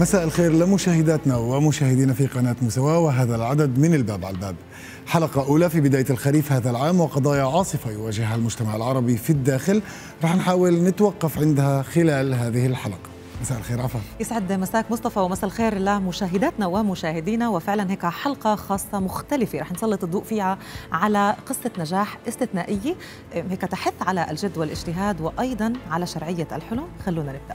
مساء الخير لمشاهداتنا ومشاهدينا في قناة مساواة وهذا العدد من الباب على الباب حلقة أولى في بداية الخريف هذا العام وقضايا عاصفة يواجهها المجتمع العربي في الداخل رح نحاول نتوقف عندها خلال هذه الحلقة مساء الخير عفا يسعد مساك مصطفى ومساء الخير لمشاهداتنا ومشاهدينا وفعلا هيك حلقة خاصة مختلفة رح نسلط الضوء فيها على قصة نجاح استثنائية هيك تحث على الجد والاجتهاد وأيضا على شرعية الحلم خلونا نبدأ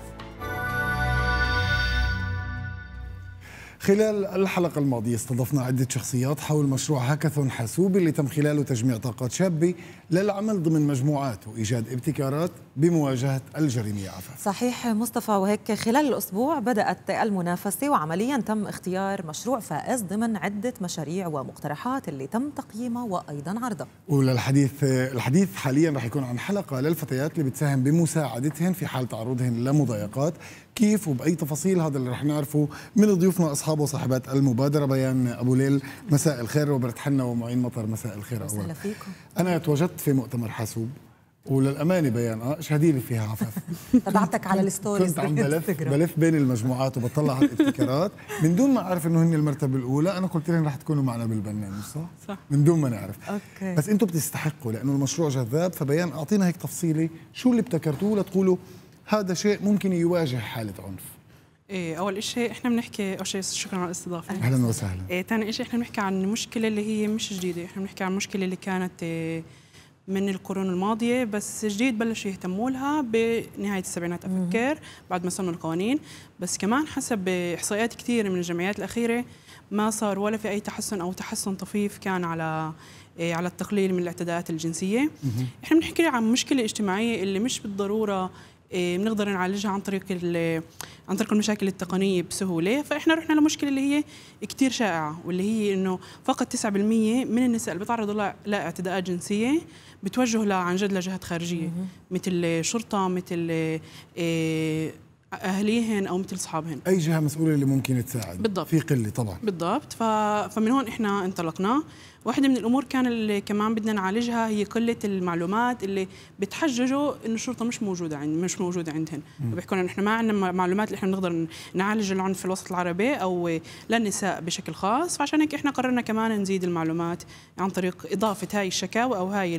خلال الحلقة الماضية استضفنا عدة شخصيات حول مشروع هاكاثون حاسوبي اللي تم خلاله تجميع طاقات شابة للعمل ضمن مجموعات وإيجاد ابتكارات بمواجهة الجريمة عفا صحيح مصطفى وهيك خلال الأسبوع بدأت المنافسة وعمليا تم اختيار مشروع فائز ضمن عدة مشاريع ومقترحات اللي تم تقييمها وأيضا عرضها وللحديث الحديث حاليا رح يكون عن حلقة للفتيات اللي بتساهم بمساعدتهن في حال تعرضهن لمضايقات كيف وبأي تفاصيل هذا اللي رح نعرفه من ضيوفنا أصحاب وصاحبات المبادرة بيان أبو ليل مساء الخير وبرت حنا ومعين مطر مساء الخير أولا فيكم. أنا تواجدت في مؤتمر حاسوب وللامانه بيان اه شهديني فيها عفاف تبعتك على الستوريز كنت عم بلف بلف بين المجموعات وبطلع على الابتكارات من دون ما اعرف انه هن المرتبه الاولى انا قلت لهم رح تكونوا معنا بالبرنامج صح؟ صح من دون ما نعرف اوكي بس انتم بتستحقوا لانه المشروع جذاب فبيان اعطينا هيك تفصيله شو اللي ابتكرتوه لتقولوا هذا شيء ممكن يواجه حاله عنف ايه اول شيء احنا بنحكي اول شيء شكرا على الاستضافه اهلا وسهلا ايه ثاني شيء احنا بنحكي عن مشكله اللي هي مش جديده احنا بنحكي عن مشكله اللي كانت إيه من القرون الماضيه بس جديد بلشوا يهتموا لها بنهايه السبعينات افكر بعد ما صنوا القوانين بس كمان حسب احصائيات كثيره من الجمعيات الاخيره ما صار ولا في اي تحسن او تحسن طفيف كان على إيه، على التقليل من الاعتداءات الجنسيه احنا بنحكي عن مشكله اجتماعيه اللي مش بالضروره إيه، بنقدر نعالجها عن طريق عن طريق المشاكل التقنيه بسهوله فاحنا رحنا لمشكله اللي هي كثير شائعه واللي هي انه فقط 9% من النساء اللي بتعرضوا لاعتداءات جنسيه بتوجهوا عن جد لجهات خارجيه مثل شرطه مثل إيه، اهليهن او مثل اصحابهن اي جهه مسؤوله اللي ممكن تساعد بالضبط في قله طبعا بالضبط ف... فمن هون احنا انطلقنا واحدة من الامور كان اللي كمان بدنا نعالجها هي قله المعلومات اللي بتحججوا انه الشرطه مش موجوده عند مش موجوده عندهن بيحكوا لنا احنا ما عندنا معلومات اللي احنا بنقدر نعالج العنف في الوسط العربي او للنساء بشكل خاص فعشان هيك احنا قررنا كمان نزيد المعلومات عن طريق اضافه هاي الشكاوى او هاي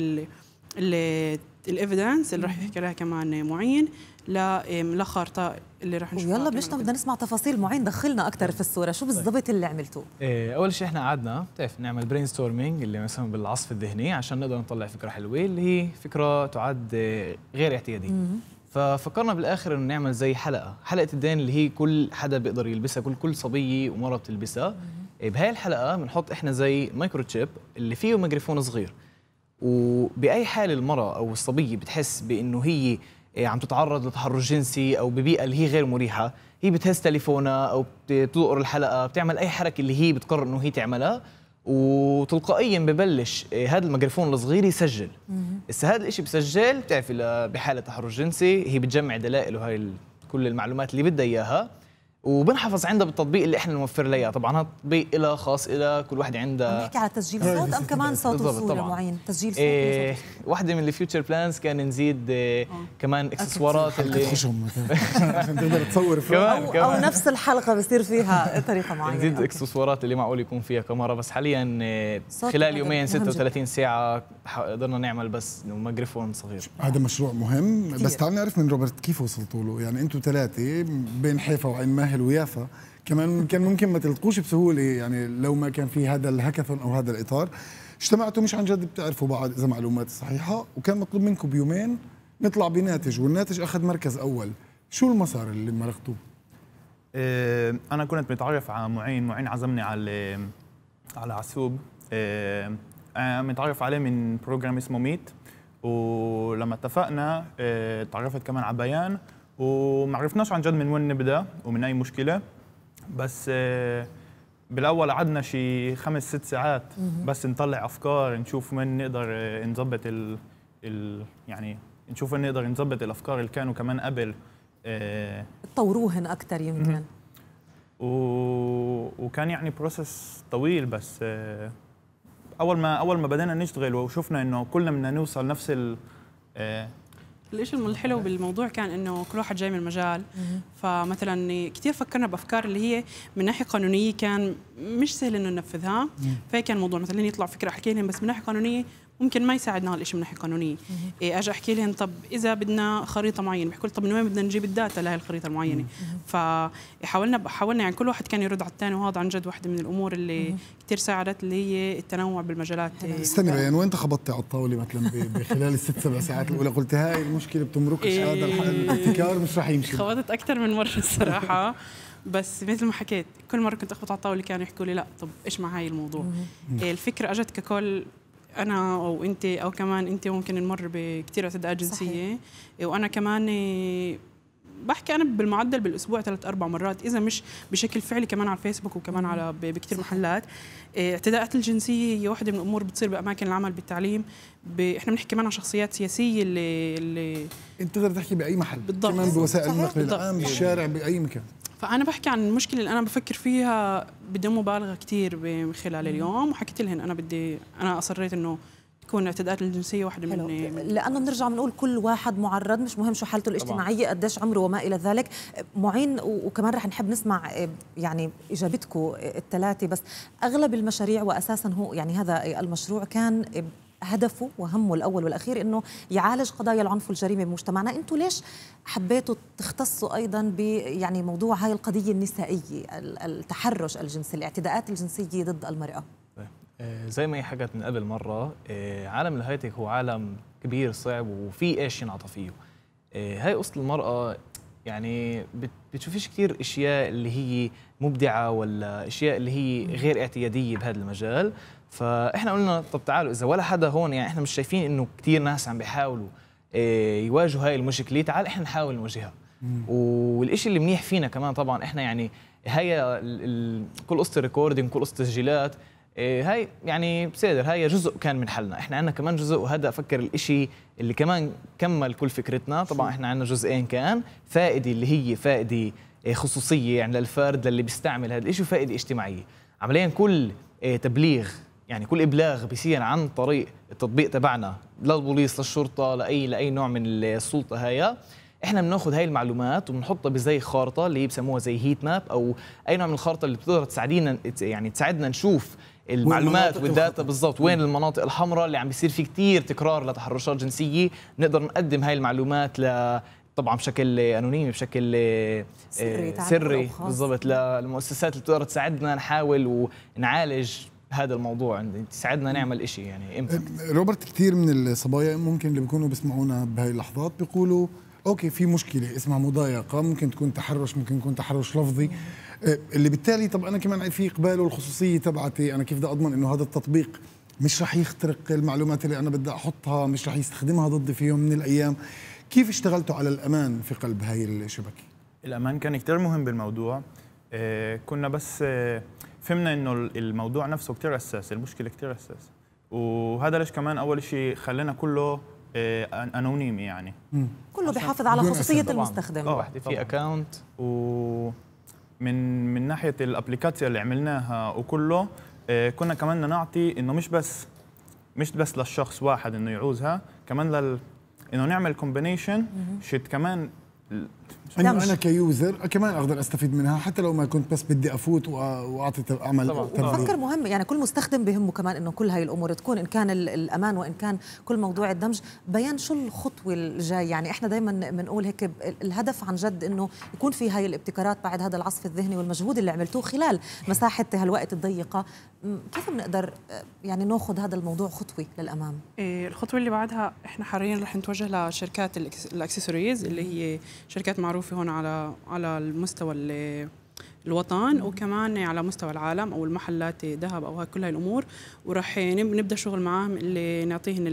اللي الافيدنس اللي راح يحكي لها كمان معين لخارطه اللي رح نشوفها ويلا بلشنا بدنا نسمع تفاصيل معين دخلنا اكثر في الصوره شو طيب. بالضبط اللي عملتوه إيه اول شيء احنا قعدنا بتعرف نعمل برين ستورمينج اللي مثلا بالعصف الذهني عشان نقدر نطلع فكره حلوه اللي هي فكره تعد غير اعتياديه ففكرنا بالاخر انه نعمل زي حلقه حلقه الدين اللي هي كل حدا بيقدر يلبسها كل كل صبيه ومره بتلبسها إيه، بهاي الحلقه بنحط احنا زي مايكرو تشيب اللي فيه ميكروفون صغير وباي حال المراه او الصبيه بتحس بانه هي إيه، عم تتعرض لتحرش جنسي او ببيئه اللي هي غير مريحه هي بتهز تليفونها او بتدقر الحلقه بتعمل اي حركه اللي هي بتقرر انه هي تعملها وتلقائيا ببلش إيه، هذا الميكروفون الصغير يسجل هسه هذا الشيء بسجل بتعرفي بحاله تحرش جنسي هي بتجمع دلائل وهي كل المعلومات اللي بدها اياها وبنحفظ عندها بالتطبيق اللي احنا نوفر لها طبعا هذا تطبيق لها خاص لها كل وحده عندها نحكي على تسجيل صوت ام كمان صوت وصوره معين تسجيل صوت إيه واحده من الفيوتشر بلانز كان نزيد آه، آه. كمان اكسسوارات اللي عشان تقدر تصور كمان, كمان او نفس الحلقه بصير فيها طريقه معينه نزيد اكسسوارات اللي معقول يكون فيها كاميرا بس حاليا آه، خلال يومين 36 ساعه قدرنا نعمل بس ميكروفون صغير هذا مشروع مهم بس تعال نعرف من روبرت كيف وصلتوا له يعني انتم ثلاثه بين حيفا وعين ماهي تتأهل ويافا كمان كان ممكن ما تلتقوش بسهولة يعني لو ما كان في هذا الهاكاثون أو هذا الإطار اجتمعتوا مش عن جد بتعرفوا بعض إذا معلومات صحيحة وكان مطلوب منكم بيومين نطلع بناتج والناتج أخذ مركز أول شو المسار اللي مرقتوه؟ آه، أنا كنت متعرف على معين معين عزمني على على عسوب آه، آه، متعرف عليه من بروجرام اسمه ميت ولما اتفقنا تعرفت كمان على بيان وما عرفناش عن جد من وين نبدا ومن اي مشكله بس آه، بالاول قعدنا شي خمس ست ساعات بس نطلع افكار نشوف وين نقدر آه، نظبط ال, ال يعني نشوف وين نقدر نظبط الافكار اللي كانوا كمان قبل آه، تطوروهن اكثر يمكن و... وكان يعني بروسس طويل بس اول ما اول ما بدينا نشتغل وشفنا انه كلنا بدنا نوصل نفس ال الشيء الحلو بالموضوع كان انه كل واحد جاي من المجال فمثلا كثير فكرنا بافكار اللي هي من ناحيه قانونيه كان مش سهل انه ننفذها فهي كان الموضوع مثلا يطلع فكره حكينا بس من ناحيه قانونيه ممكن ما يساعدنا هالشيء من ناحيه قانونيه إيه اجي احكي لهم طب اذا بدنا خريطه معينه بيحكوا طب من وين بدنا نجيب الداتا لهي الخريطه المعينه فحاولنا حاولنا يعني كل واحد كان يرد على الثاني وهذا عن جد واحده من الامور اللي كثير ساعدت اللي هي التنوع بالمجالات إيه. استني يعني وين خبطتي على الطاوله مثلا بخلال الست سبع ساعات الاولى قلت هاي المشكله بتمركش هذا إيه. الابتكار مش رح يمشي خبطت اكثر من مره الصراحه بس مثل ما حكيت كل مره كنت اخبط على الطاوله كانوا يحكوا لي لا طب ايش مع هاي الموضوع إيه، الفكره اجت ككل انا او انت او كمان انت ممكن نمر بكثير اعتداءات جنسيه صحيح. وانا كمان بحكي انا بالمعدل بالاسبوع ثلاث اربع مرات اذا مش بشكل فعلي كمان على الفيسبوك وكمان على بكثير محلات إيه، اعتداءات الجنسيه هي واحده من الامور بتصير باماكن العمل بالتعليم ب... احنا بنحكي كمان عن شخصيات سياسيه اللي, اللي انت تقدر تحكي باي محل بالضبط كمان بوسائل النقل العام بالشارع باي مكان فانا بحكي عن المشكله اللي انا بفكر فيها بدون مبالغه كثير خلال اليوم وحكيت لهم انا بدي انا اصريت انه تكون الاعتداءات الجنسيه واحده من, لانه بنرجع بنقول كل واحد معرض مش مهم شو حالته الاجتماعيه قديش عمره وما الى ذلك معين وكمان رح نحب نسمع آه، يعني اجابتكم آه، الثلاثه بس اغلب المشاريع واساسا هو يعني هذا المشروع كان آه، هدفه وهمه الاول والاخير انه يعالج قضايا العنف والجريمه بمجتمعنا انتم ليش حبيتوا تختصوا ايضا ب يعني موضوع هاي القضيه النسائيه التحرش الجنسي الاعتداءات الجنسيه ضد المراه طيب. آه، زي ما هي حكت من قبل مره آه، عالم الهايتك هو عالم كبير صعب وفي ايش ينعطى فيه آه، هاي قصه المراه يعني بتشوفيش كثير اشياء اللي هي مبدعه ولا اشياء اللي هي غير اعتياديه بهذا المجال فاحنا قلنا طب تعالوا اذا ولا حدا هون يعني احنا مش شايفين انه كثير ناس عم بيحاولوا آه، يواجهوا هاي المشكله تعال احنا نحاول نواجهها والشيء اللي منيح فينا كمان طبعا احنا يعني هي كل قصه ريكوردينج كل قصه تسجيلات آه، هاي يعني بصدر هاي جزء كان من حلنا احنا عندنا كمان جزء وهذا افكر الإشي اللي كمان كمل كل فكرتنا طبعا احنا عندنا جزئين كان فائده اللي هي فائده آه، خصوصيه يعني للفرد للي بيستعمل هذا الإشي وفائده اجتماعيه عمليا كل تبليغ يعني كل ابلاغ بيصير عن طريق التطبيق تبعنا للبوليس للشرطه لاي لاي نوع من السلطه هيا احنا بناخذ هاي المعلومات وبنحطها بزي خارطه اللي بسموها زي هيت ماب او اي نوع من الخارطه اللي بتقدر تساعدينا يعني تساعدنا نشوف المعلومات والداتا بالضبط وين المناطق الحمراء اللي عم بيصير في كتير تكرار لتحرشات جنسيه بنقدر نقدم هاي المعلومات ل طبعا بشكل انونيمي بشكل آه، سري, سري بالضبط للمؤسسات اللي بتقدر تساعدنا نحاول ونعالج هذا الموضوع عندي تساعدنا نعمل شيء يعني امباكت روبرت كثير من الصبايا ممكن اللي بيكونوا بيسمعونا بهاي اللحظات بيقولوا اوكي في مشكله اسمها مضايقه ممكن تكون تحرش ممكن يكون تحرش لفظي أه، اللي بالتالي طب انا كمان في اقبال الخصوصيه تبعتي انا كيف بدي اضمن انه هذا التطبيق مش رح يخترق المعلومات اللي انا بدي احطها مش رح يستخدمها ضدي في يوم من الايام كيف اشتغلتوا على الامان في قلب هاي الشبكه الامان كان كثير مهم بالموضوع أه، كنا بس أه، فهمنا انه الموضوع نفسه كثير اساسي المشكله كثير اساسي وهذا ليش كمان اول شيء خلينا كله آه، انونيم يعني كله بيحافظ على خصوصيه المستخدم وحده في اكونت و من من ناحيه الابلكاتيا اللي عملناها وكله آه، كنا كمان نعطي انه مش بس مش بس للشخص واحد انه يعوزها كمان لل انه نعمل كومبينيشن شت كمان انا انا كيوزر كمان اقدر استفيد منها حتى لو ما كنت بس بدي افوت واعطي اعمل بفكر مهم يعني كل مستخدم بهمه كمان انه كل هاي الامور تكون ان كان الامان وان كان كل موضوع الدمج بيان شو الخطوه الجاي يعني احنا دائما بنقول هيك الهدف عن جد انه يكون في هاي الابتكارات بعد هذا العصف الذهني والمجهود اللي عملتوه خلال مساحه هالوقت الضيقه كيف بنقدر آه، يعني ناخذ هذا الموضوع خطوه للامام إيه الخطوه اللي بعدها احنا حاليا رح نتوجه لشركات الاكسسوارز اللي هي شركات معروفه هون على على المستوى اللي الوطن وكمان على مستوى العالم او المحلات ذهب او كل هاي الامور وراح نبدا شغل معاهم اللي نعطيهم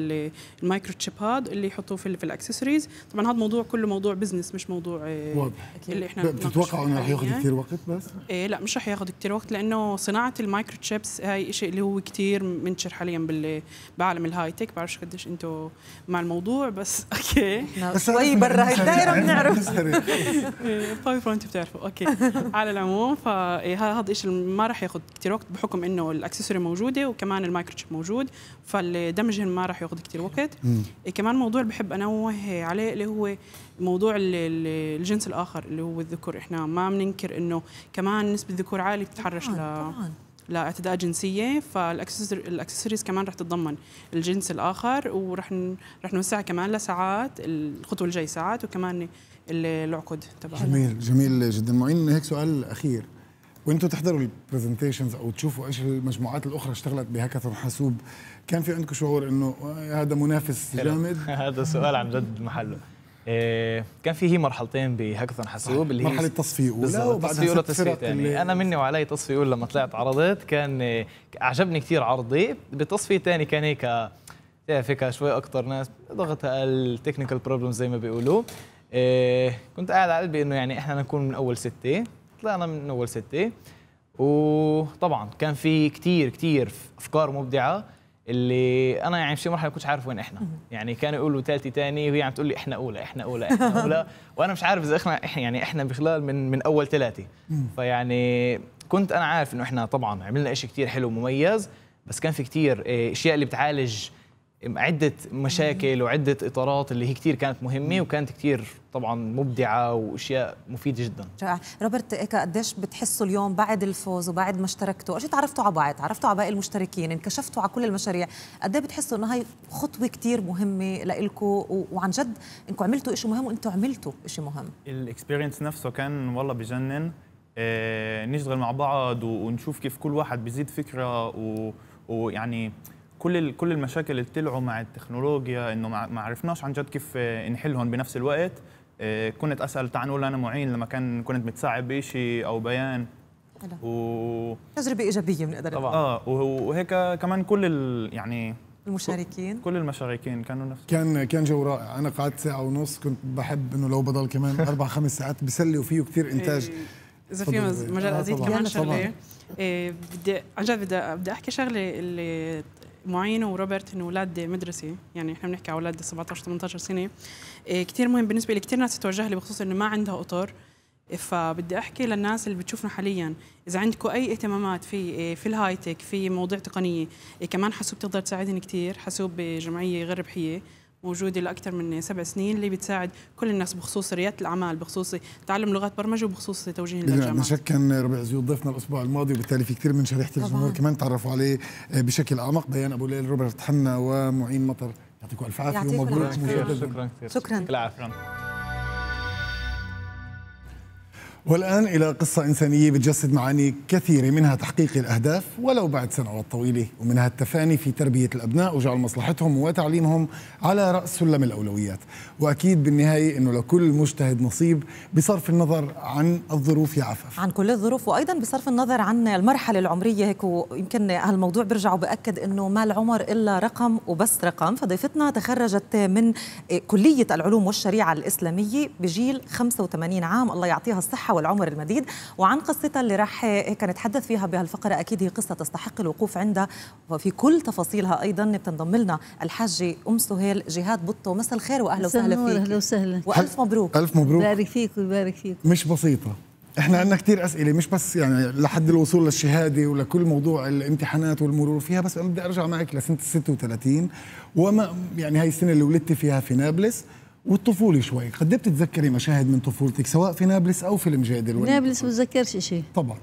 المايكرو تشيب هاد اللي يحطوه في, في الاكسسوارز طبعا هذا موضوع كله موضوع بزنس مش موضوع آه، واضح اللي احنا بتتوقعوا انه رح ياخذ كثير وقت بس؟ ايه لا مش رح ياخذ كثير وقت لانه صناعه المايكرو تشيبس هاي شيء اللي هو كثير منتشر حاليا بعالم الهاي تك بعرفش قديش انتم مع الموضوع بس اوكي شوي برا هاي الدائره بنعرف باي فرونت بتعرفوا اوكي على العموم منه إيه، فهذا الشيء ما راح ياخذ كثير وقت بحكم انه الاكسسوري موجوده وكمان المايكروتشيب موجود فالدمجهم ما راح ياخذ كثير وقت إيه، كمان موضوع بحب انوه عليه اللي هو موضوع الجنس الاخر اللي هو الذكور احنا ما بننكر انه كمان نسبه الذكور عاليه بتتحرش ل لاعتداء جنسيه فالاكسسوارز كمان رح تتضمن الجنس الاخر ورح رح نوسعها كمان لساعات الخطوه الجاي ساعات وكمان العقد تبعنا جميل جميل جدا معين هيك سؤال اخير وانتم تحضروا البرزنتيشنز او تشوفوا ايش المجموعات الاخرى اشتغلت بهاكاثون حاسوب كان في عندكم شعور انه هذا منافس جامد هذا سؤال عن جد محله إيه كان في هي مرحلتين بهاكاثون حاسوب اللي هي مرحله تصفيه اولى وبعدين تصفيه اولى انا مني وعلي تصفيه اولى لما طلعت عرضت كان اعجبني كثير عرضي بتصفيه ثاني كان هيك تعرف هيك شوي اكثر ناس ضغط التكنيكال بروبلم زي ما بيقولوا إيه كنت قاعد على قلبي انه يعني احنا نكون من اول سته طلعنا من اول سته وطبعا كان في كتير كتير افكار مبدعه اللي انا يعني في مرحله كنتش عارف وين احنا يعني كانوا يقولوا ثالثه ثاني وهي عم تقول لي احنا اولى احنا اولى احنا اولى وانا مش عارف اذا احنا يعني احنا بخلال من من اول ثلاثه فيعني كنت انا عارف انه احنا طبعا عملنا شيء كتير حلو ومميز بس كان في كتير إيه، اشياء اللي بتعالج عدة مشاكل وعدة إطارات اللي هي كتير كانت مهمة وكانت كتير طبعا مبدعة وأشياء مفيدة جدا رائع روبرت إيكا قديش بتحسوا اليوم بعد الفوز وبعد ما اشتركتوا أشي تعرفتوا على بعض تعرفتوا على باقي المشتركين انكشفتوا على كل المشاريع قد إيه بتحسوا إنه هاي خطوة كتير مهمة لإلكوا وعن جد إنكم عملتوا إشي مهم وإنتوا عملتوا إشي مهم الإكسبيرينس نفسه كان والله بجنن اه نشتغل مع بعض ونشوف كيف كل واحد بيزيد فكرة و... ويعني كل كل المشاكل اللي طلعوا مع التكنولوجيا انه ما عرفناش عن جد كيف آه، نحلهم بنفس الوقت آه، كنت اسال تعال نقول انا معين لما كان كنت متساعد بشيء او بيان حلو. و... تجربه ايجابيه بنقدر طبعا اه وهيك كمان كل ال... يعني المشاركين كل المشاركين كانوا نفس كان كان جو رائع انا قعدت ساعه ونص كنت بحب انه لو بضل كمان اربع خمس ساعات بسلي وفيه كثير انتاج إيه. اذا في مجال ازيد آه، كمان شغله إيه، بدي عن جد بدي بدي احكي شغله اللي معينه وروبرت انه اولاد مدرسه يعني احنا بنحكي على اولاد 17 18 سنه إيه، كثير مهم بالنسبه لي كثير ناس تتوجه لي بخصوص انه ما عندها اطر فبدي احكي للناس اللي بتشوفنا حاليا اذا عندكم اي اهتمامات في إيه، في الهاي تك في مواضيع تقنيه إيه، كمان حاسوب تقدر تساعدني كثير حاسوب بجمعيه غير ربحيه موجوده لاكثر من سبع سنين اللي بتساعد كل الناس بخصوص رياده الاعمال بخصوص تعلم لغات برمجه وبخصوص توجيه للجامعه نعم شك كان ربع زيود ضيفنا الاسبوع الماضي وبالتالي في كثير من شريحه الجمهور كمان تعرفوا عليه آه، بشكل اعمق بيان ابو ليل روبرت حنا ومعين مطر يعطيكم الف عافيه ومبروك شكرا كثير شكرا شكرا. شكرا. والآن إلى قصة إنسانية بتجسد معاني كثيرة منها تحقيق الأهداف ولو بعد سنوات طويلة ومنها التفاني في تربية الأبناء وجعل مصلحتهم وتعليمهم على رأس سلم الأولويات وأكيد بالنهاية أنه لكل مجتهد نصيب بصرف النظر عن الظروف يعفف عن كل الظروف وأيضا بصرف النظر عن المرحلة العمرية هيك ويمكن هالموضوع برجع وبأكد أنه ما العمر إلا رقم وبس رقم فضيفتنا تخرجت من كلية العلوم والشريعة الإسلامية بجيل 85 عام الله يعطيها الصحة والعمر المديد وعن قصتها اللي راح نتحدث فيها بهالفقرة أكيد هي قصة تستحق الوقوف عندها وفي كل تفاصيلها أيضا بتنضم لنا الحاجة أم سهيل جهاد بطو مساء الخير وأهلا وسهلا فيك أهلا وسهلا وألف مبروك ألف مبروك بارك فيك ويبارك فيك مش بسيطة احنا عندنا كثير اسئله مش بس يعني لحد الوصول للشهاده ولكل موضوع الامتحانات والمرور فيها بس انا بدي ارجع معك لسنه 36 وما يعني هاي السنه اللي ولدت فيها في نابلس والطفولة شوي قد إيه بتتذكري مشاهد من طفولتك سواء في نابلس أو في المجادل نابلس بتذكرش شيء طبعا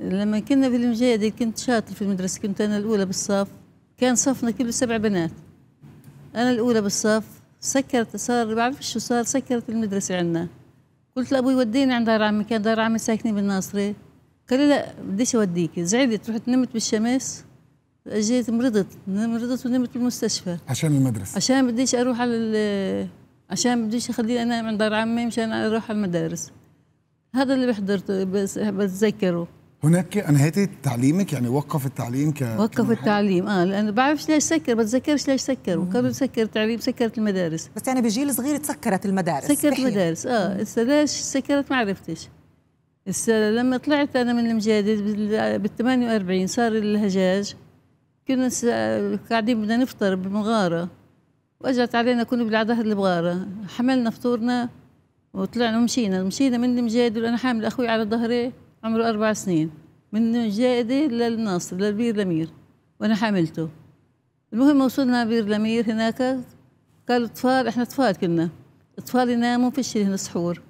لما كنا في المجادل كنت شاطر في المدرسة كنت أنا الأولى بالصف كان صفنا كله سبع بنات أنا الأولى بالصف سكرت صار ما بعرفش شو صار سكرت المدرسة عندنا قلت لأبوي وديني عند دار عمي كان دار عمي ساكنين بالناصرة قال لي لا بديش أوديك زعلت رحت نمت بالشمس اجيت مرضت مرضت ونمت بالمستشفى عشان المدرسه عشان بديش اروح على عشان بديش انا انام عند عمي مشان اروح على المدارس هذا اللي بحضرته بس بتذكره هناك انهيت تعليمك يعني وقف التعليم ك وقف التعليم اه لانه بعرفش ليش سكر بتذكرش ليش سكروا كانوا سكر التعليم سكرت المدارس بس يعني بجيل صغير تسكرت المدارس سكرت المدارس اه هسه ليش سكرت ما عرفتش هسه لما طلعت انا من المجادد بال 48 صار الهجاج كنا قاعدين بدنا نفطر بالمغاره واجت علينا كنا بالعاد ظهر البغاره حملنا فطورنا وطلعنا ومشينا مشينا من المجايدة وانا حامل اخوي على ظهري عمره اربع سنين من المجايدة للناصر للبير لمير وانا حاملته المهم وصلنا بير لمير هناك قالوا اطفال احنا اطفال كنا اطفال يناموا فيش لهن سحور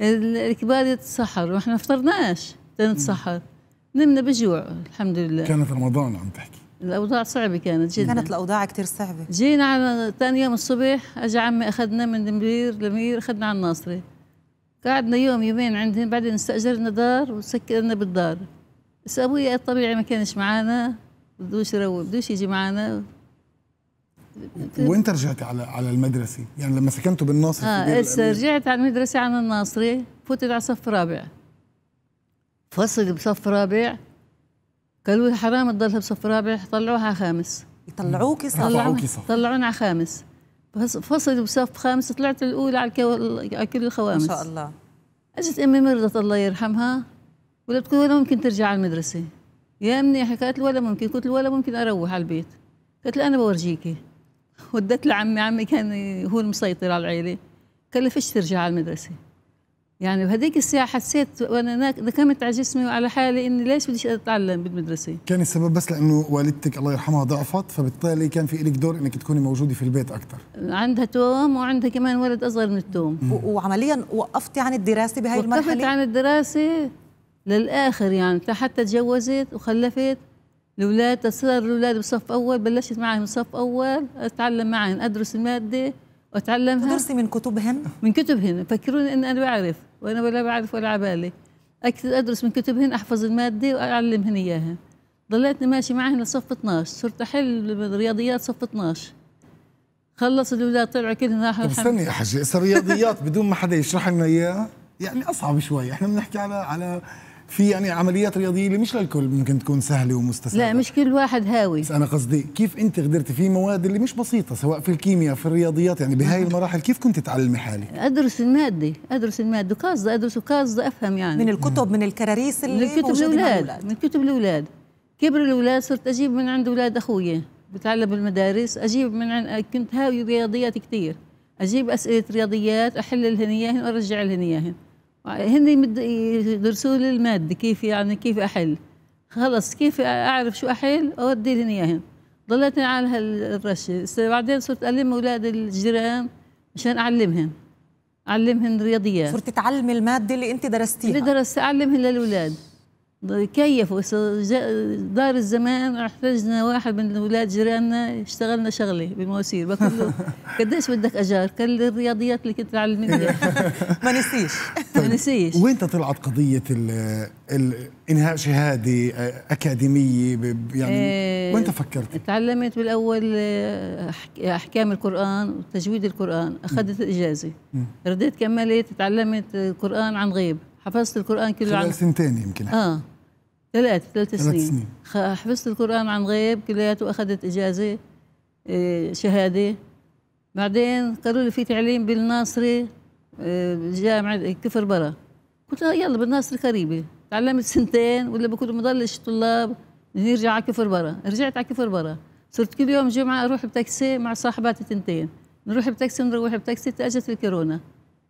الكبار يتسحر واحنا فطرناش لنتسحر نمنا بجوع الحمد لله كانت رمضان عم تحكي الاوضاع صعبه كانت جدا كانت الاوضاع كثير صعبه جينا على ثاني يوم الصبح اجى عمي اخذنا من دمبير لمير اخذنا على الناصري قعدنا يوم يومين عندهم بعدين استاجرنا دار وسكرنا بالدار بس ابوي الطبيعي ما كانش معنا بدوش يروح بدوش يجي معنا وانت رجعت على على المدرسه يعني لما سكنتوا بالناصري اه إيه، رجعت على المدرسه على الناصري فوتت على صف رابع فصل بصف رابع قالوا لي حرام تضلها بصف رابع طلعوها على خامس يطلعوكي صف طلعوكي صف طلعونا على خامس فصل بصف خامس طلعت الاولى على, كل الخوامس ما شاء الله اجت امي مرضت الله يرحمها ولا بتقول ولا ممكن ترجع على المدرسه يا منيحه قالت ولا ممكن قلت ولا ممكن اروح على البيت قالت لها انا بورجيكي ودت لعمي عمي كان هو المسيطر على العيله قال لي فيش ترجع على المدرسه يعني بهذيك الساعة حسيت وأنا نكمت على جسمي وعلى حالي إني ليش بديش أتعلم بالمدرسة كان السبب بس لأنه والدتك الله يرحمها ضعفت فبالتالي كان في إلك دور إنك تكوني موجودة في البيت أكثر عندها توم وعندها كمان ولد أصغر من التوم وعمليا وقفت عن يعني الدراسة بهي المرحلة وقفت عن يعني الدراسة للآخر يعني حتى تجوزت وخلفت الأولاد صار الأولاد بصف أول بلشت معهم صف أول أتعلم معهم أدرس المادة واتعلمها درسي من كتبهن من كتبهن فكرون فكروني ان انا بعرف وانا ولا بعرف ولا عبالي ادرس من كتبهن احفظ الماده واعلمهن اياها ضليتني ماشي معهن لصف 12 صرت احل الرياضيات صف 12 خلص الاولاد طلعوا كلهم راحوا استني يا حجي الرياضيات بدون ما حدا يشرح لنا اياها يعني اصعب شوي احنا بنحكي على على في يعني عمليات رياضيه اللي مش للكل ممكن تكون سهله ومستسهله لا مش كل واحد هاوي بس انا قصدي كيف انت قدرتي في مواد اللي مش بسيطه سواء في الكيمياء في الرياضيات يعني بهاي المراحل كيف كنت تعلمي حالك ادرس الماده ادرس الماده وقصد ادرس وقصد افهم يعني من الكتب من الكراريس اللي من كتب الاولاد من كتب الاولاد كبر الاولاد صرت اجيب من عند اولاد اخويا بتعلم بالمدارس اجيب من عن... كنت هاوي رياضيات كثير اجيب اسئله رياضيات احل اياهن وارجع اياهن هن يدرسوا لي الماده كيف يعني كيف احل خلص كيف اعرف شو احل اودي لهم اياهم ضليتني على هالرشه بعدين صرت الم اولاد الجيران مشان اعلمهم اعلمهم رياضيات صرت تعلمي الماده اللي انت درستيها اللي درست اعلمهم للاولاد كيف دار الزمان احتجنا واحد من اولاد جيراننا اشتغلنا شغله بالمواسير بقول له قديش بدك اجار؟ قال لي الرياضيات اللي كنت تعلمني ما نسيش ما نسيش وين طلعت قضيه انهاء شهاده اكاديميه يعني ايه وين فكرت؟ تعلمت بالاول آه، احكام القران وتجويد القران اخذت الاجازه رديت كملت تعلمت القران عن غيب حفظت القران كله خلال عن... سنتين يمكن اه ثلاث ثلاث سنين, سنين. حفظت القرآن عن غيب كلياته أخذت إجازة آه، شهادة بعدين قالوا لي في تعليم بالناصري آه، جامعة كفر برا قلت يلا بالناصري قريبة تعلمت سنتين ولا بكون مضلش طلاب نرجع على كفر برا رجعت على كفر برا صرت كل يوم جمعة أروح بتاكسي مع صاحباتي تنتين نروح بتاكسي نروح بتاكسي تأجت الكورونا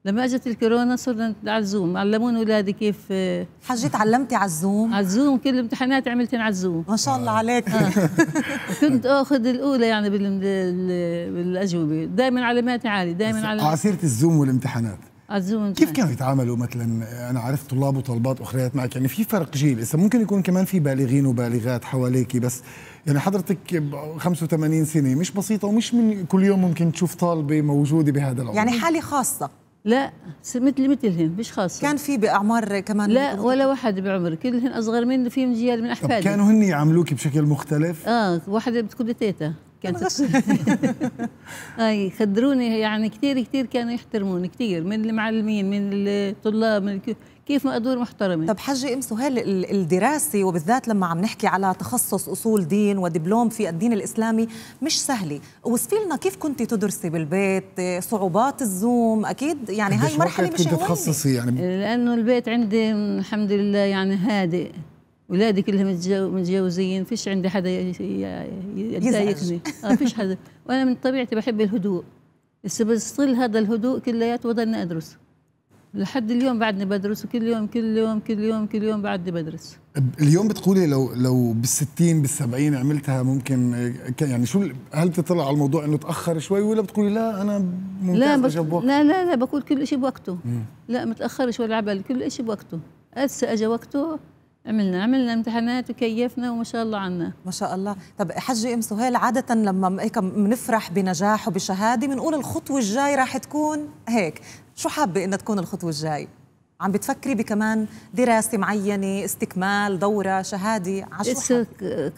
لما اجت الكورونا صرنا على الزوم علمونا اولادي كيف آه، حجيت علمتي على الزوم على الزوم كل الامتحانات عملتين على الزوم ما شاء الله عليك آه. كنت اخذ الاولى يعني بالاجوبه دائما علاماتي عاليه دائما على عصيره الزوم والامتحانات الزوم كيف كانوا يتعاملوا مثلا انا عرفت طلاب وطالبات اخريات معك يعني في فرق جيل هسه ممكن يكون كمان في بالغين وبالغات حواليكي بس يعني حضرتك 85 سنه مش بسيطه ومش من كل يوم ممكن تشوف طالبه موجوده بهذا العمر يعني حاله خاصه لا مثل مثلهن مش خاصة كان في باعمار كمان لا ولا واحد بعمري كلهن اصغر مني في من جيال من احفادي كانوا هن يعاملوك بشكل مختلف؟ اه واحدة بتكون تيتا كانت اي خدروني يعني كثير كثير كانوا يحترموني كثير من المعلمين من الطلاب من الكل كيف ما ادور محترمه طب حجي ام سهيل الدراسه وبالذات لما عم نحكي على تخصص اصول دين ودبلوم في الدين الاسلامي مش سهله وصفي لنا كيف كنت تدرسي بالبيت صعوبات الزوم اكيد يعني هاي مرحله مش كنت تخصصي يعني لانه البيت عندي الحمد لله يعني هادئ اولادي كلهم متجوزين فيش عندي حدا يضايقني اه فيش حدا وانا من طبيعتي بحب الهدوء بس بستغل هذا الهدوء كلياته وضلني ادرس لحد اليوم بعدني بدرس وكل يوم كل يوم كل يوم كل يوم بعدني بدرس اليوم بتقولي لو لو بال60 بال70 عملتها ممكن يعني شو هل تطلع على الموضوع انه تاخر شوي ولا بتقولي لا انا ممتاز لا بك بوقت لا لا لا بقول كل شيء بوقته مم. لا متاخر شوي ولا عبل كل شيء بوقته هسه اجى وقته عملنا عملنا امتحانات وكيفنا وما شاء الله عنا ما شاء الله طب حجي ام سهيل عاده لما هيك بنفرح بنجاح وبشهاده بنقول الخطوه الجاي راح تكون هيك شو حابة إنها تكون الخطوة الجاي؟ عم بتفكري بكمان دراسة معينة استكمال دورة شهادة عشو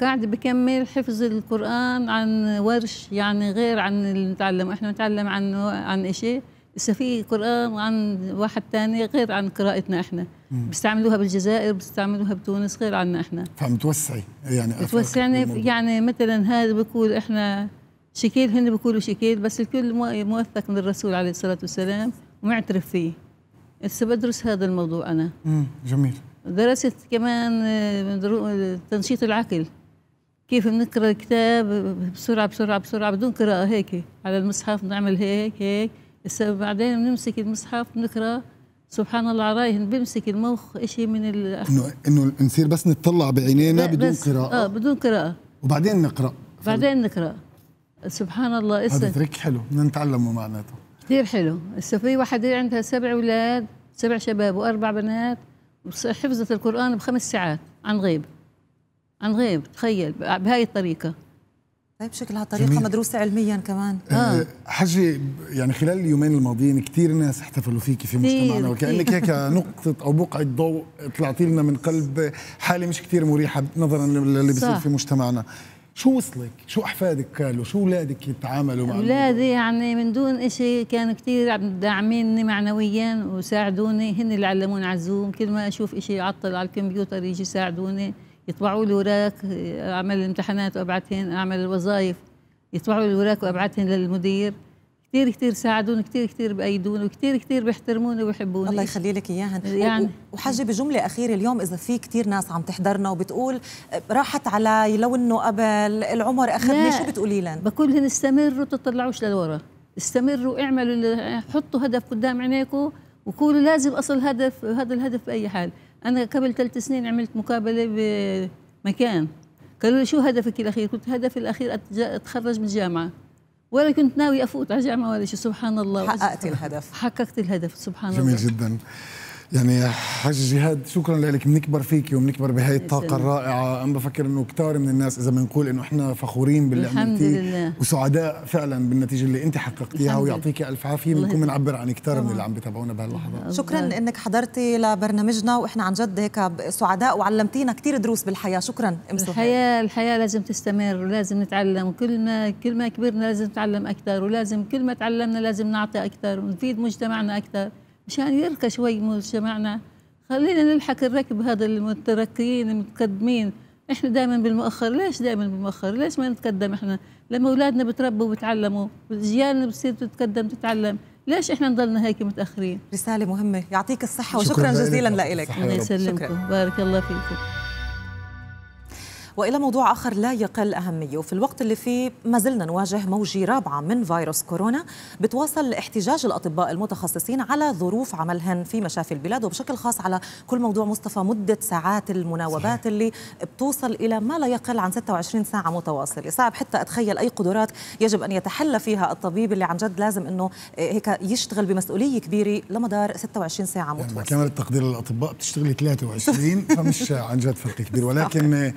قاعدة بكمل حفظ القرآن عن ورش يعني غير عن اللي نتعلم إحنا نتعلم عن عن شيء لسه في قرآن عن واحد تاني غير عن قراءتنا إحنا مم. بيستعملوها بالجزائر بيستعملوها بتونس غير عنا إحنا توسعي يعني بتوسعني يعني مثلا هذا بقول إحنا شكيل هن بيقولوا شكيل بس الكل مؤثق من الرسول عليه الصلاة والسلام معترف فيه هسه بدرس هذا الموضوع انا امم جميل درست كمان آه، آه، تنشيط العقل كيف بنقرا الكتاب بسرعه بسرعه بسرعه بدون قراءه هيك على المصحف بنعمل هيك هيك بعدين بنمسك المصحف بنقرا سبحان الله رايهن بمسك المخ شيء من ال انه انه نصير بس نتطلع بعينينا بدون قراءه اه بدون قراءه وبعدين نقرا بعدين نقرا سبحان الله هذا تريك حلو بدنا نتعلمه معناته كثير حلو هسه في واحد عندها سبع اولاد سبع شباب واربع بنات حفظت القران بخمس ساعات عن غيب عن غيب تخيل بهاي الطريقه طيب شكلها طريقه جميل. مدروسه علميا كمان آه. آه. حجي يعني خلال اليومين الماضيين كثير ناس احتفلوا فيكي في مجتمعنا وكانك هيك نقطه او بقعه ضوء طلعتي لنا من قلب حاله مش كثير مريحه نظرا للي بيصير في مجتمعنا شو وصلك؟ شو احفادك قالوا؟ شو اولادك يتعاملوا مع اولادي يعني من دون شيء كانوا كثير داعميني معنويا وساعدوني هن اللي علموني على الزوم كل ما اشوف شيء يعطل على الكمبيوتر يجي يساعدوني يطبعوا لي اوراق اعمل الامتحانات وابعثهن اعمل الوظائف يطبعوا لي اوراق وابعثهن للمدير كثير كثير ساعدوني كثير كثير بأيدوني وكثير كثير بيحترموني وبيحبوني الله يخلي لك اياهم يعني وحاجه بجمله اخيره اليوم اذا في كثير ناس عم تحضرنا وبتقول آه، راحت علي لو انه قبل العمر اخذني شو بتقولي لهم بقول لهم استمروا تطلعوش لورا استمروا اعملوا حطوا هدف قدام عينيكم وكونوا لازم اصل هدف هذا الهدف باي حال انا قبل ثلاث سنين عملت مقابله بمكان قالوا لي شو هدفك الاخير قلت هدفي الاخير اتخرج من الجامعه ولا كنت ناوي افوت على الجامعه ولا شيء سبحان الله حققت الهدف حققت الهدف سبحان جميل الله جميل جدا يعني حاج جهاد شكرا لك بنكبر فيك وبنكبر بهي الطاقة الرائعة أنا بفكر إنه كتار من الناس إذا بنقول إنه إحنا فخورين باللي عملتيه وسعداء فعلا بالنتيجة اللي أنت حققتيها ويعطيك ألف عافية بنكون بنعبر عن كتار من اللي عم بيتابعونا بهاللحظات شكرا إنك حضرتي لبرنامجنا وإحنا عن جد هيك سعداء وعلمتينا كثير دروس بالحياة شكرا أمس الحياة الحياة لازم تستمر ولازم نتعلم كل ما كل ما كبرنا لازم نتعلم أكثر ولازم كل ما تعلمنا لازم نعطي أكثر ونفيد مجتمعنا أكثر مشان يرقى شوي مجتمعنا خلينا نلحق الركب هذا المتركين المتقدمين احنا دائما بالمؤخر ليش دائما بالمؤخر ليش ما نتقدم احنا لما اولادنا بتربوا وبتعلموا اجيالنا بتصير تتقدم تتعلم ليش احنا نضلنا هيك متاخرين رساله مهمه يعطيك الصحه وشكرا جزيلا لك الله يسلمكم بارك الله فيكم والى موضوع اخر لا يقل اهميه في الوقت اللي فيه ما زلنا نواجه موجه رابعه من فيروس كورونا بتواصل احتجاج الاطباء المتخصصين على ظروف عملهم في مشافي البلاد وبشكل خاص على كل موضوع مصطفى مده ساعات المناوبات اللي بتوصل الى ما لا يقل عن 26 ساعه متواصله صعب حتى اتخيل اي قدرات يجب ان يتحلى فيها الطبيب اللي عن جد لازم انه هيك يشتغل بمسؤوليه كبيره لمدار 26 ساعه يعني متواصله يعني كامل التقدير للاطباء بتشتغلي 23 فمش عن جد فرق كبير ولكن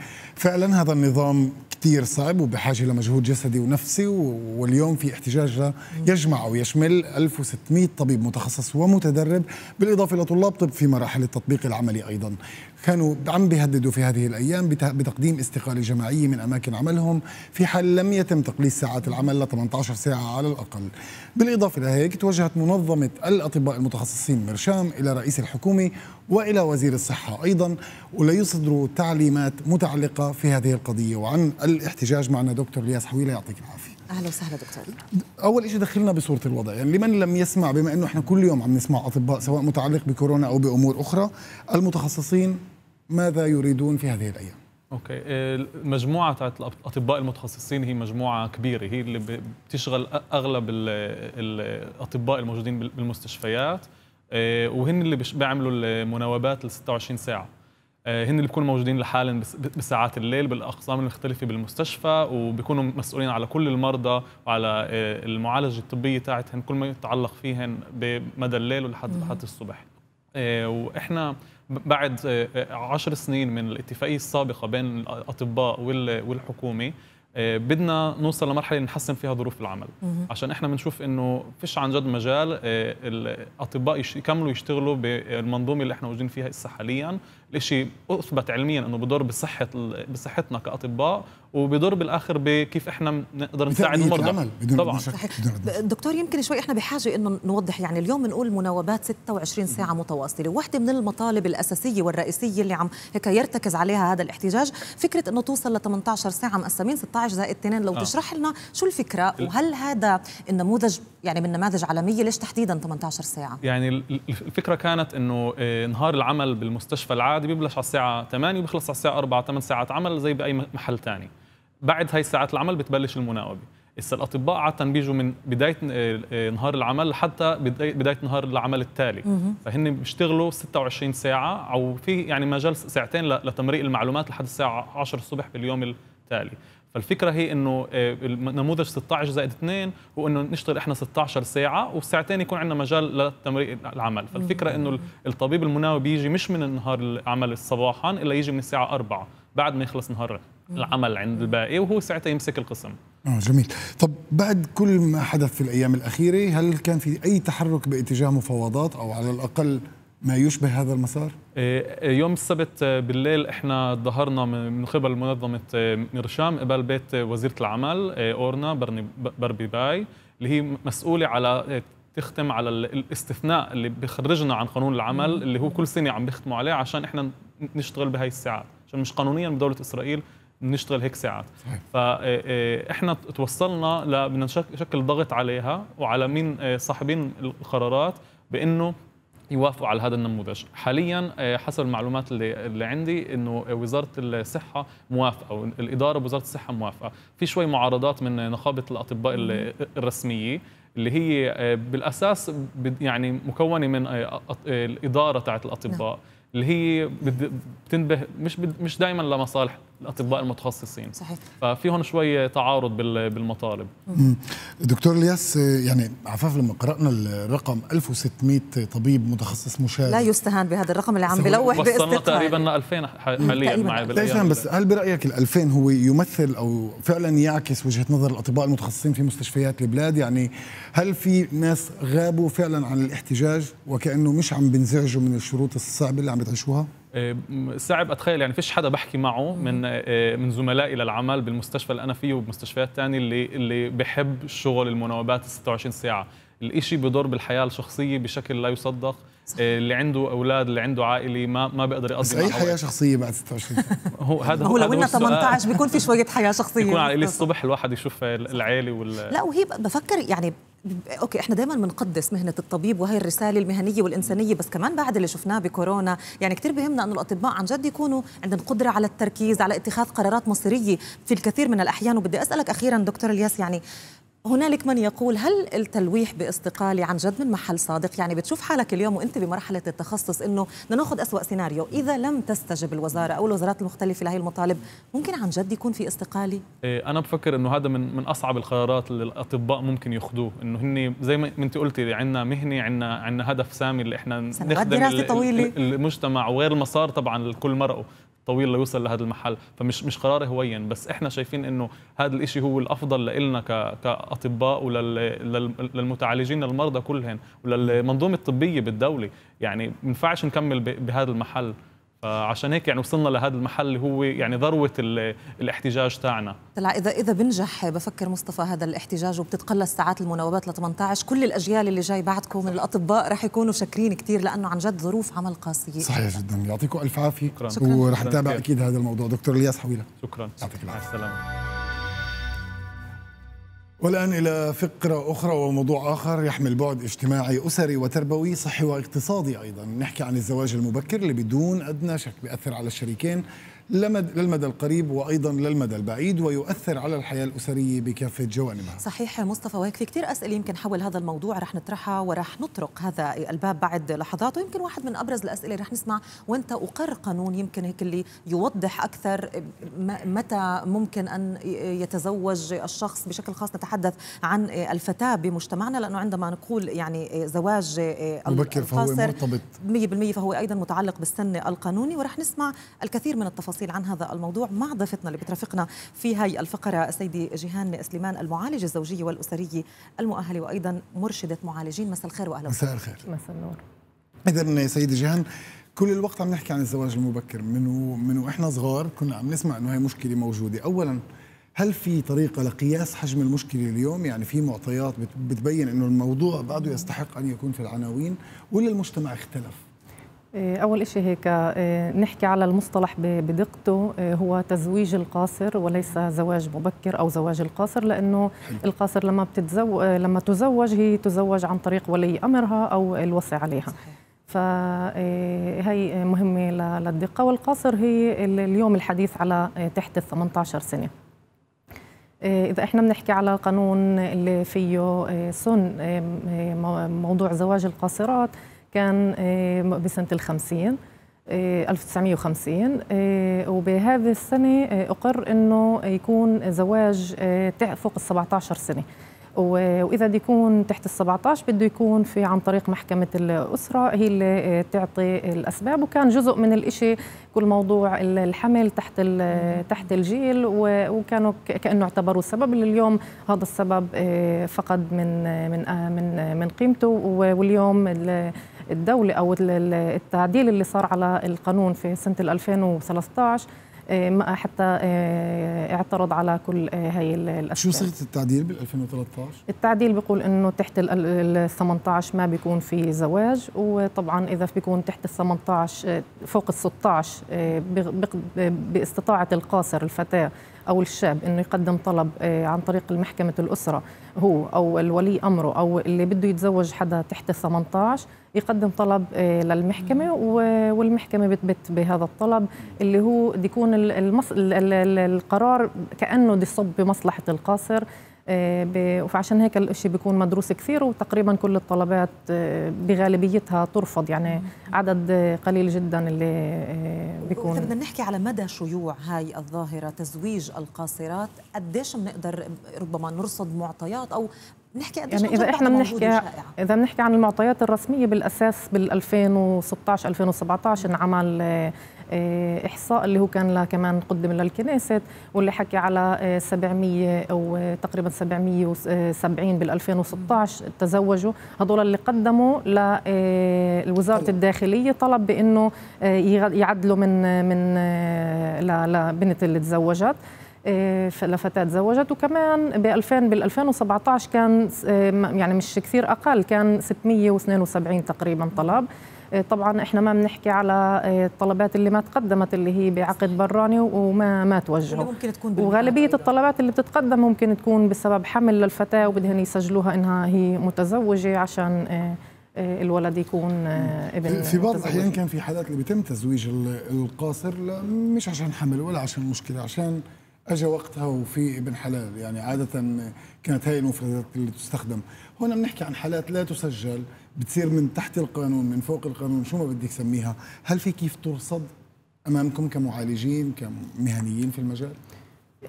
فعلا هذا النظام كثير صعب وبحاجه لمجهود جسدي ونفسي واليوم في احتجاج يجمع او يشمل 1600 طبيب متخصص ومتدرب بالاضافه لطلاب طب في مراحل التطبيق العملي ايضا كانوا عم بيهددوا في هذه الايام بتقديم استقاله جماعيه من اماكن عملهم في حال لم يتم تقليص ساعات العمل ل 18 ساعه على الاقل. بالاضافه لهيك توجهت منظمه الاطباء المتخصصين مرشام الى رئيس الحكومه والى وزير الصحه ايضا وليصدروا تعليمات متعلقه في هذه القضيه وعن الاحتجاج معنا دكتور الياس حويله يعطيك العافيه. اهلا وسهلا دكتور اول شيء دخلنا بصوره الوضع يعني لمن لم يسمع بما انه احنا كل يوم عم نسمع اطباء سواء متعلق بكورونا او بامور اخرى المتخصصين ماذا يريدون في هذه الايام اوكي آه، المجموعه تاعت الاطباء المتخصصين هي مجموعه كبيره هي اللي بتشغل اغلب الاطباء الموجودين بالمستشفيات آه، وهن اللي بيعملوا المناوبات ل 26 ساعه آه، هن اللي بيكونوا موجودين لحالهم بساعات الليل بالاقسام المختلفه بالمستشفى وبيكونوا مسؤولين على كل المرضى وعلى آه، المعالجه الطبيه تاعتهم كل ما يتعلق فيهن بمدى الليل ولحد لحد الصبح آه، واحنا بعد عشر سنين من الاتفاقيه السابقه بين الاطباء والحكومه بدنا نوصل لمرحله نحسن فيها ظروف العمل عشان احنا بنشوف انه فيش عن جد مجال الاطباء يكملوا يشتغلوا بالمنظومه اللي احنا موجودين فيها هسه حاليا الشيء اثبت علميا انه بضر بصحه بصحتنا كاطباء وبضر بالاخر بكيف احنا بنقدر نساعد المرضى طبعا دكتور يمكن شوي احنا بحاجه انه نوضح يعني اليوم بنقول مناوبات 26 ساعه متواصله وحده من المطالب الاساسيه والرئيسيه اللي عم هيك يرتكز عليها هذا الاحتجاج فكره انه توصل ل 18 ساعه مقسمين 16 زائد 2 لو آه. تشرح لنا شو الفكره وهل هذا النموذج يعني من نماذج عالميه ليش تحديدا 18 ساعه يعني الفكره كانت انه آه، نهار العمل بالمستشفى العام العاده بيبلش على الساعه 8 وبيخلص على الساعه 4 8 ساعات عمل زي باي محل ثاني بعد هاي ساعات العمل بتبلش المناوبه هسه الاطباء عاده بيجوا من بدايه آه، آه، نهار العمل حتى بدايه نهار العمل التالي فهن بيشتغلوا 26 ساعه او في يعني مجال ساعتين لتمرير المعلومات لحد الساعه 10 الصبح باليوم التالي فالفكره هي انه آه، نموذج 16 زائد 2 هو انه نشتغل احنا 16 ساعه وساعتين يكون عندنا مجال لتمرير العمل فالفكره انه الطبيب المناوي بيجي مش من النهار العمل صباحا الا يجي من الساعه 4 بعد ما يخلص نهار العمل عند الباقي وهو ساعتها يمسك القسم اه جميل طب بعد كل ما حدث في الايام الاخيره هل كان في اي تحرك باتجاه مفاوضات او على الاقل ما يشبه هذا المسار؟ إيه، إيه، يوم السبت إيه، بالليل احنا ظهرنا من قبل منظمه ميرشام قبل بيت وزيره العمل اورنا برني بربي باي اللي هي مسؤوله على تختم على الاستثناء اللي بخرجنا عن قانون العمل اللي هو كل سنه عم بيختموا عليه عشان احنا نشتغل بهاي الساعات عشان مش قانونيا بدوله اسرائيل نشتغل هيك ساعات فاحنا توصلنا بدنا نشكل ضغط عليها وعلى مين صاحبين القرارات بانه يوافقوا على هذا النموذج حاليا آه، حسب المعلومات اللي, اللي عندي انه وزاره الصحه موافقه والاداره بوزاره الصحه موافقه في شوي معارضات من نقابه الاطباء الرسميه اللي هي آه، بالاساس يعني مكونه من آه، الاداره تاعت الاطباء نعم. اللي هي بتنبه مش مش دائما لمصالح الاطباء المتخصصين صحيح ففي هون شوي تعارض بالمطالب دكتور الياس يعني عفاف لما قرانا الرقم 1600 طبيب متخصص مشارك لا يستهان بهذا الرقم اللي عم بلوح باستقرار تقريبا 2000 حاليا معي بالايام بس هل برايك ال 2000 هو يمثل او فعلا يعكس وجهه نظر الاطباء المتخصصين في مستشفيات البلاد يعني هل في ناس غابوا فعلا عن الاحتجاج وكانه مش عم بينزعجوا من الشروط الصعبه اللي عم بتعيشوها صعب اتخيل يعني فيش حدا بحكي معه من أه، من زملائي للعمل بالمستشفى اللي انا فيه وبمستشفيات ثانيه اللي اللي بحب شغل المناوبات 26 ساعه الإشي بضر بالحياة الشخصية بشكل لا يصدق صح. آه، اللي عنده اولاد اللي عنده عائله ما ما بقدر يقضي بس اي حياه شخصيه بعد 26 هو هذا هو لو إنه 18 بيكون في شويه حياه شخصيه بيكون على الصبح الواحد يشوف العيله وال لا وهي بفكر يعني اوكي احنا دائما بنقدس مهنه الطبيب وهي الرساله المهنيه والانسانيه بس كمان بعد اللي شفناه بكورونا يعني كثير بهمنا انه الاطباء عن جد يكونوا عندهم قدره على التركيز على اتخاذ قرارات مصيريه في الكثير من الاحيان وبدي اسالك اخيرا دكتور الياس يعني هنالك من يقول هل التلويح باستقالة عن جد من محل صادق يعني بتشوف حالك اليوم وانت بمرحلة التخصص انه بدنا ناخذ أسوأ سيناريو إذا لم تستجب الوزارة أو الوزارات المختلفة لهي المطالب ممكن عن جد يكون في استقالة إيه، أنا بفكر انه هذا من من أصعب القرارات اللي الأطباء ممكن ياخذوه انه هن زي ما انت قلتي عندنا مهنة عندنا عندنا هدف سامي اللي احنا نخدم طويلة المجتمع وغير المسار طبعا الكل مرأة طويل ليوصل لهذا المحل فمش مش قرار هوين بس احنا شايفين انه هذا الإشي هو الافضل لنا كاطباء وللمتعالجين للمرضى كلهم وللمنظومه الطبيه بالدوله يعني ما نكمل بهذا المحل فعشان هيك يعني وصلنا لهذا المحل اللي هو يعني ذروه الاحتجاج تاعنا طلع اذا اذا بنجح بفكر مصطفى هذا الاحتجاج وبتتقلص ساعات المناوبات ل 18 كل الاجيال اللي جاي بعدكم من الاطباء رح يكونوا شاكرين كثير لانه عن جد ظروف عمل قاسيه صحيح جدا يعطيكم الف عافيه شكرا ورح نتابع اكيد هذا الموضوع دكتور الياس حويله شكرا يعطيك العافيه مع السلامه والآن إلى فقرة أخرى وموضوع آخر يحمل بعد اجتماعي أسري وتربوي صحي واقتصادي أيضا نحكي عن الزواج المبكر اللي بدون أدنى شك بيأثر على الشريكين للمدى القريب وأيضا للمدى البعيد ويؤثر على الحياة الأسرية بكافة جوانبها صحيح مصطفى وهيك في كثير أسئلة يمكن حول هذا الموضوع رح نطرحها ورح نطرق هذا الباب بعد لحظات ويمكن واحد من أبرز الأسئلة رح نسمع وانت أقر قانون يمكن هيك اللي يوضح أكثر متى ممكن أن يتزوج الشخص بشكل خاص نتحدث عن الفتاة بمجتمعنا لأنه عندما نقول يعني زواج مبكر فهو مرتبط 100% فهو أيضا متعلق بالسن القانوني ورح نسمع الكثير من التفاصيل التفاصيل عن هذا الموضوع مع ضيفتنا اللي بترافقنا في هاي الفقرة السيدة جيهان سليمان المعالجة الزوجية والأسرية المؤهلة وأيضا مرشدة معالجين مساء الخير وأهلا مساء الخير مساء النور إذا سيدة جيهان كل الوقت عم نحكي عن الزواج المبكر من و... من واحنا صغار كنا عم نسمع انه هي مشكله موجوده اولا هل في طريقه لقياس حجم المشكله اليوم يعني في معطيات بتبين انه الموضوع بعده يستحق ان يكون في العناوين ولا المجتمع اختلف إيه، أول شيء هيك إيه، نحكي على المصطلح بدقته إيه، هو تزويج القاصر وليس زواج مبكر أو زواج القاصر لأنه القاصر لما بتتزوج لما تزوج هي تزوج عن طريق ولي أمرها أو الوصي عليها صحيح. فهي مهمة للدقة والقاصر هي اليوم الحديث على تحت ال 18 سنة إذا إحنا بنحكي على القانون اللي فيه سن موضوع زواج القاصرات كان آه، بسنة الخمسين 1950 آه، آه، وبهذه السنة أقر أنه يكون زواج فوق ال 17 سنة واذا بده يكون تحت ال 17 بده يكون في عن طريق محكمه الاسره هي اللي آه، تعطي الاسباب وكان جزء من الإشي كل موضوع الحمل تحت تحت الجيل وكانوا كانه اعتبروا سبب اليوم هذا السبب آه، فقد من آه، من من من قيمته واليوم الدوله او التعديل اللي صار على القانون في سنه 2013 آه، حتى آه، اعترض على كل آه، هاي الاشياء شو صيغه التعديل بال 2013 التعديل بيقول انه تحت ال 18 ما بيكون في زواج وطبعا اذا بيكون تحت ال 18 فوق ال 16 باستطاعه القاصر الفتاه أو الشاب أنه يقدم طلب آه، عن طريق المحكمة الأسرة هو أو الولي أمره أو اللي بده يتزوج حدا تحت 18 يقدم طلب آه، للمحكمة والمحكمة بتبت بهذا الطلب اللي هو بده يكون القرار كأنه يصب بمصلحة القاصر فعشان آه، هيك الشيء بيكون مدروس كثير وتقريبا كل الطلبات آه، بغالبيتها ترفض يعني عدد قليل جدا اللي آه، بيكون بدنا نحكي على مدى شيوع هاي الظاهرة تزويج القاصرات قديش بنقدر ربما نرصد معطيات أو نحكي قديش يعني اذا احنا بنحكي اذا بنحكي عن المعطيات الرسميه بالاساس بال 2016 2017 انعمل آه، إحصاء اللي هو كان كمان قدم للكنيست واللي حكي على 700 آه، أو آه، تقريبا 770 بال 2016 تزوجوا هذول اللي قدموا لوزارة الداخلية طلب بأنه يعدلوا من من لبنت اللي تزوجت لفتاة تزوجت وكمان ب 2000 بال 2017 كان يعني مش كثير اقل كان 672 تقريبا طلب إيه، طبعا احنا ما بنحكي على إيه، الطلبات اللي ما تقدمت اللي هي بعقد براني وما ما توجهوا ممكن تكون وغالبيه الطلبات اللي بتتقدم ممكن تكون بسبب حمل للفتاه وبدهن يسجلوها انها هي متزوجه عشان إيه، الولد يكون ابن في بعض الاحيان كان في حالات اللي بيتم تزويج القاصر مش عشان حمل ولا عشان مشكله عشان اجى وقتها وفي ابن حلال يعني عاده كانت هاي المفردات اللي تستخدم هنا بنحكي عن حالات لا تسجل بتصير من تحت القانون من فوق القانون شو ما بدك سميها هل في كيف ترصد امامكم كمعالجين كمهنيين في المجال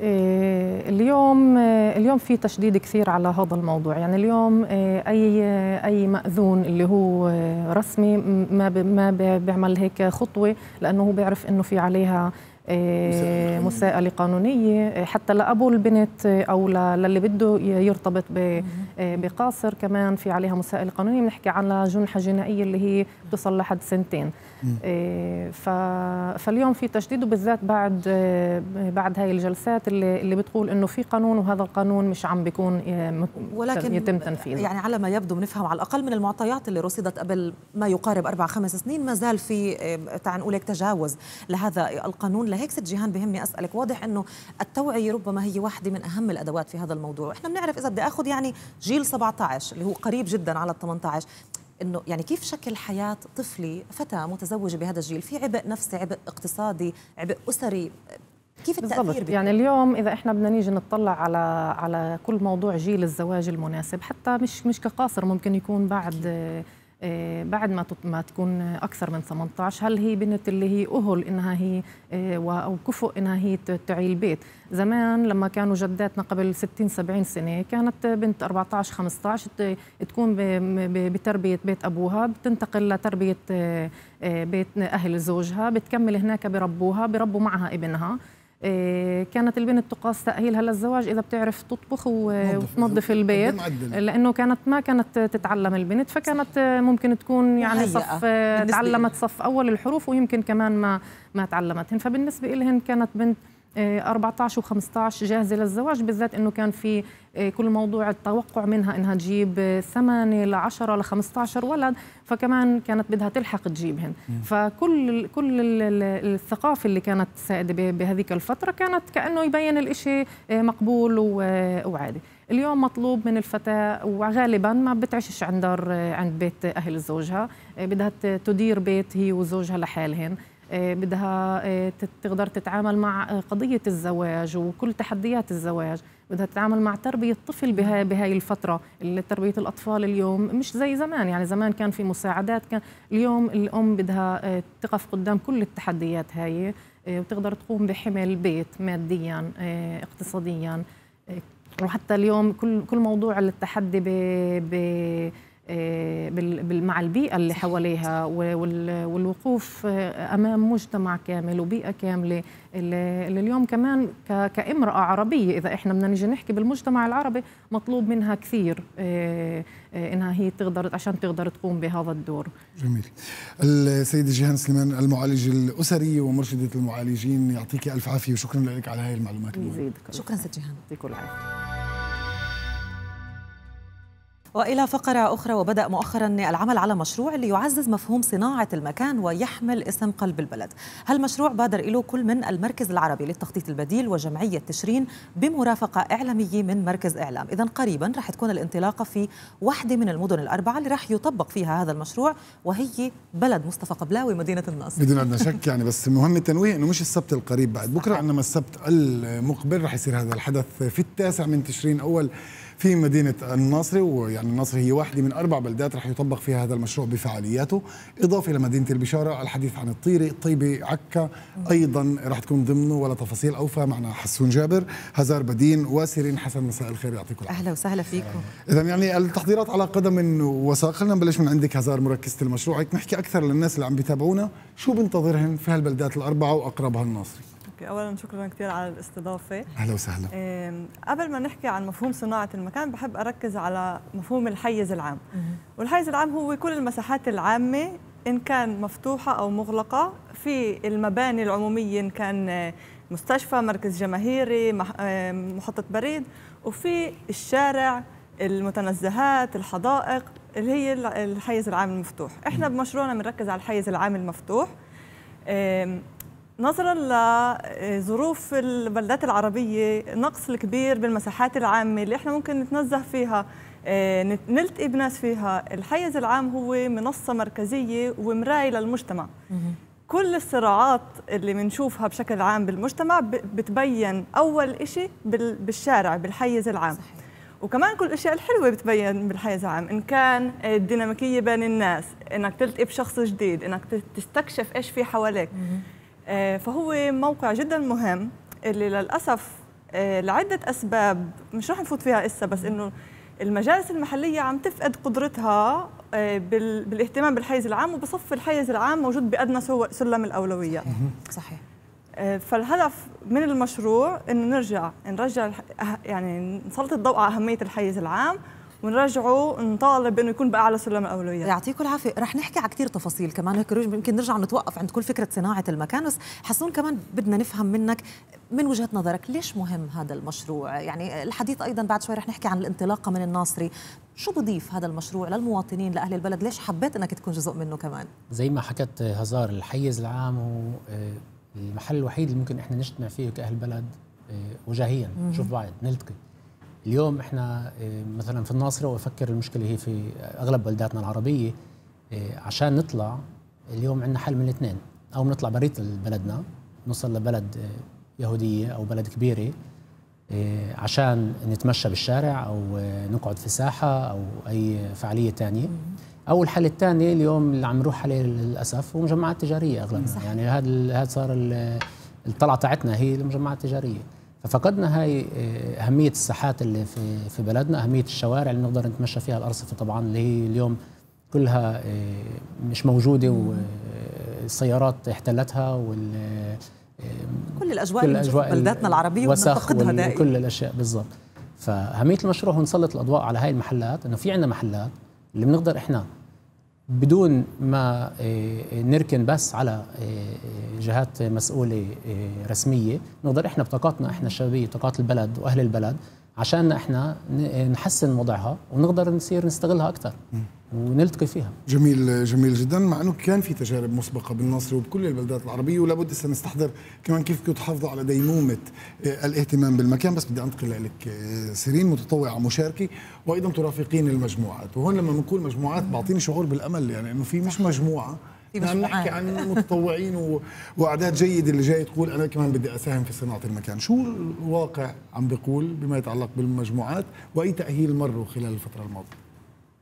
إيه، اليوم اليوم في تشديد كثير على هذا الموضوع يعني اليوم إيه، اي اي ماذون اللي هو إيه، رسمي ما ما بيعمل هيك خطوه لانه هو بيعرف انه في عليها مساءلة آه، قانونية آه، حتى لأبو البنت آه، أو للي بده يرتبط بقاصر كمان في عليها مساءلة قانونية بنحكي على جنحة جنائية اللي هي بتصل لحد سنتين آه، فاليوم في تشديد وبالذات بعد آه، بعد هاي الجلسات اللي اللي بتقول انه في قانون وهذا القانون مش عم بيكون آه، ولكن يتم تنفيذه يعني على ما يبدو بنفهم على الاقل من المعطيات اللي رصدت قبل ما يقارب اربع خمس سنين ما زال في تعال نقول تجاوز لهذا القانون لهيك ست جيهان بهمني اسالك واضح انه التوعيه ربما هي واحده من اهم الادوات في هذا الموضوع احنا بنعرف اذا بدي اخذ يعني جيل 17 اللي هو قريب جدا على ال 18 انه يعني كيف شكل حياه طفلي فتاه متزوجه بهذا الجيل في عبء نفسي عبء اقتصادي عبء اسري كيف التأثير يعني اليوم إذا إحنا بدنا نيجي نطلع على على كل موضوع جيل الزواج المناسب حتى مش مش كقاصر ممكن يكون بعد آه، بعد ما ما تكون اكثر من 18 هل هي بنت اللي هي اهل انها هي آه، او كفؤ انها هي تعي البيت زمان لما كانوا جداتنا قبل 60 70 سنه كانت بنت 14 15 تكون بتربيه بيت ابوها بتنتقل لتربيه آه، بيت اهل زوجها بتكمل هناك بربوها بربوا معها ابنها إيه، كانت البنت تقاس تأهيلها للزواج إذا بتعرف تطبخ وتنظف البيت لأنه كانت ما كانت تتعلم البنت فكانت ممكن تكون يعني صف تعلمت صف أول الحروف ويمكن كمان ما ما تعلمتهن فبالنسبة لهن كانت بنت 14 آه، و15 جاهزه للزواج بالذات انه كان في آه، كل موضوع التوقع منها انها تجيب 8 ل 10 ل 15 ولد فكمان كانت بدها تلحق تجيبهن فكل كل الثقافه اللي كانت سائده بهذيك الفتره كانت كانه يبين الإشي آه، مقبول وعادي اليوم مطلوب من الفتاة وغالبا ما بتعيشش عند دار عند بيت أهل زوجها بدها تدير بيت هي وزوجها لحالهن آه، بدها آه، تقدر تتعامل مع آه، قضية الزواج وكل تحديات الزواج بدها تتعامل مع تربية الطفل بهاي, نعم. بهاي الفترة تربية الأطفال اليوم مش زي زمان يعني زمان كان في مساعدات كان اليوم الأم بدها تقف قدام كل التحديات هاي وتقدر تقوم بحمل بيت ماديا اقتصاديا وحتى اليوم كل كل موضوع التحدي ب آه، مع البيئة اللي حواليها والوقوف آه، أمام مجتمع كامل وبيئة كاملة اللي اليوم كمان كامرأة عربية إذا إحنا بدنا نيجي نحكي بالمجتمع العربي مطلوب منها كثير آه، إنها هي تقدر عشان تقدر تقوم بهذا الدور جميل السيدة جيهان سليمان المعالجة الأسرية ومرشدة المعالجين يعطيك ألف عافية وشكرا لك على هاي المعلومات شكرا سيد جيهان يعطيكم العافية والى فقره اخرى وبدا مؤخرا العمل على مشروع ليعزز مفهوم صناعه المكان ويحمل اسم قلب البلد. هالمشروع بادر له كل من المركز العربي للتخطيط البديل وجمعيه تشرين بمرافقه اعلاميه من مركز اعلام، اذا قريبا رح تكون الانطلاقه في واحده من المدن الاربعه اللي رح يطبق فيها هذا المشروع وهي بلد مصطفى قبلاوي مدينه النصر. بدون ادنى شك يعني بس مهم التنويه انه مش السبت القريب بعد بكره انما السبت المقبل رح يصير هذا الحدث في التاسع من تشرين اول في مدينة الناصري ويعني الناصري هي واحدة من أربع بلدات رح يطبق فيها هذا المشروع بفعالياته إضافة إلى مدينة البشارة الحديث عن الطيرة طيبة عكا أيضا رح تكون ضمنه ولا تفاصيل أوفى معنا حسون جابر هزار بدين وسيرين حسن مساء الخير يعطيكم العافية أهلا وسهلا فيكم إذا يعني التحضيرات على قدم وساق خلينا نبلش من عندك هزار مركزة المشروع هيك نحكي أكثر للناس اللي عم بيتابعونا شو بنتظرهم في هالبلدات الأربعة وأقربها الناصري اولا شكرا كثير على الاستضافه اهلا وسهلا قبل ما نحكي عن مفهوم صناعه المكان بحب اركز على مفهوم الحيز العام والحيز العام هو كل المساحات العامه ان كان مفتوحه او مغلقه في المباني العموميه ان كان آه، مستشفى مركز جماهيري آه، محطه بريد وفي الشارع المتنزهات الحدائق اللي هي الحيز العام المفتوح احنا بمشروعنا بنركز على الحيز العام المفتوح نظرا لظروف آه، البلدات العربية نقص الكبير بالمساحات العامة اللي احنا ممكن نتنزه فيها آه، نلتقي بناس فيها الحيز العام هو منصة مركزية ومراية للمجتمع كل الصراعات اللي بنشوفها بشكل عام بالمجتمع بتبين أول شيء بالشارع بالحيز العام صحيح. وكمان كل الاشياء الحلوه بتبين بالحياه العام ان كان الديناميكيه بين الناس انك تلتقي بشخص جديد انك تستكشف ايش في حواليك آه، فهو موقع جدا مهم اللي للأسف آه، لعدة أسباب مش رح نفوت فيها إسا بس إنه المجالس المحلية عم تفقد قدرتها آه، بالاهتمام بالحيز العام وبصف الحيز العام موجود بأدنى سلم الأولويات صحيح فالهدف من المشروع انه نرجع نرجع يعني نسلط الضوء على اهميه الحيز العام ونرجعه نطالب انه يكون باعلى سلم الاولويات يعطيكم العافيه رح نحكي على كثير تفاصيل كمان هيك يمكن نرجع نتوقف عند كل فكره صناعه المكان بس حسون كمان بدنا نفهم منك من وجهه نظرك ليش مهم هذا المشروع يعني الحديث ايضا بعد شوي رح نحكي عن الانطلاقه من الناصري شو بضيف هذا المشروع للمواطنين لاهل البلد ليش حبيت انك تكون جزء منه كمان زي ما حكت هزار الحيز العام هو آه، المحل الوحيد اللي ممكن احنا نجتمع فيه كاهل بلد آه، وجاهيا نشوف بعض نلتقي اليوم احنا آه، مثلا في الناصره وافكر المشكله هي في اغلب بلداتنا العربيه آه، عشان نطلع اليوم عندنا حل من الاثنين او بنطلع بريت بلدنا نوصل لبلد آه، يهوديه او بلد كبيره عشان نتمشى بالشارع او نقعد في ساحه او اي فعاليه ثانيه او الحل الثاني اليوم اللي عم نروح عليه للاسف هو مجمعات تجاريه اغلبها يعني هذا هذا صار الطلعه تاعتنا هي المجمعات التجاريه ففقدنا هاي آه، اهميه الساحات اللي في في بلدنا اهميه الشوارع اللي نقدر نتمشى فيها الارصفه طبعا اللي هي اليوم كلها آه، مش موجوده والسيارات آه، احتلتها وال كل الاجواء كل الاجواء بلداتنا العربيه وننتقدها دائما كل الاشياء بالضبط فاهميه المشروع هو نسلط الاضواء على هاي المحلات انه في عندنا محلات اللي بنقدر احنا بدون ما آه، آه، نركن بس على آه، جهات مسؤوله رسميه نقدر احنا بطاقاتنا احنا الشبابيه طاقات البلد واهل البلد عشان احنا نحسن وضعها ونقدر نصير نستغلها اكثر ونلتقي فيها جميل جميل جدا مع انه كان في تجارب مسبقه بالناصر وبكل البلدات العربيه ولا بد سنستحضر كمان كيف كنت تحافظوا على ديمومه آه، الاهتمام بالمكان بس بدي انتقل لك آه، سيرين متطوعه مشاركه وايضا ترافقين المجموعات وهون لما بنقول مجموعات بعطيني شعور بالامل يعني انه في مش مجموعه نحن إيه، نحكي عن متطوعين واعداد جيده اللي جاي تقول انا كمان بدي اساهم في صناعه المكان، شو الواقع عم بيقول بما يتعلق بالمجموعات واي تاهيل مروا خلال الفتره الماضيه؟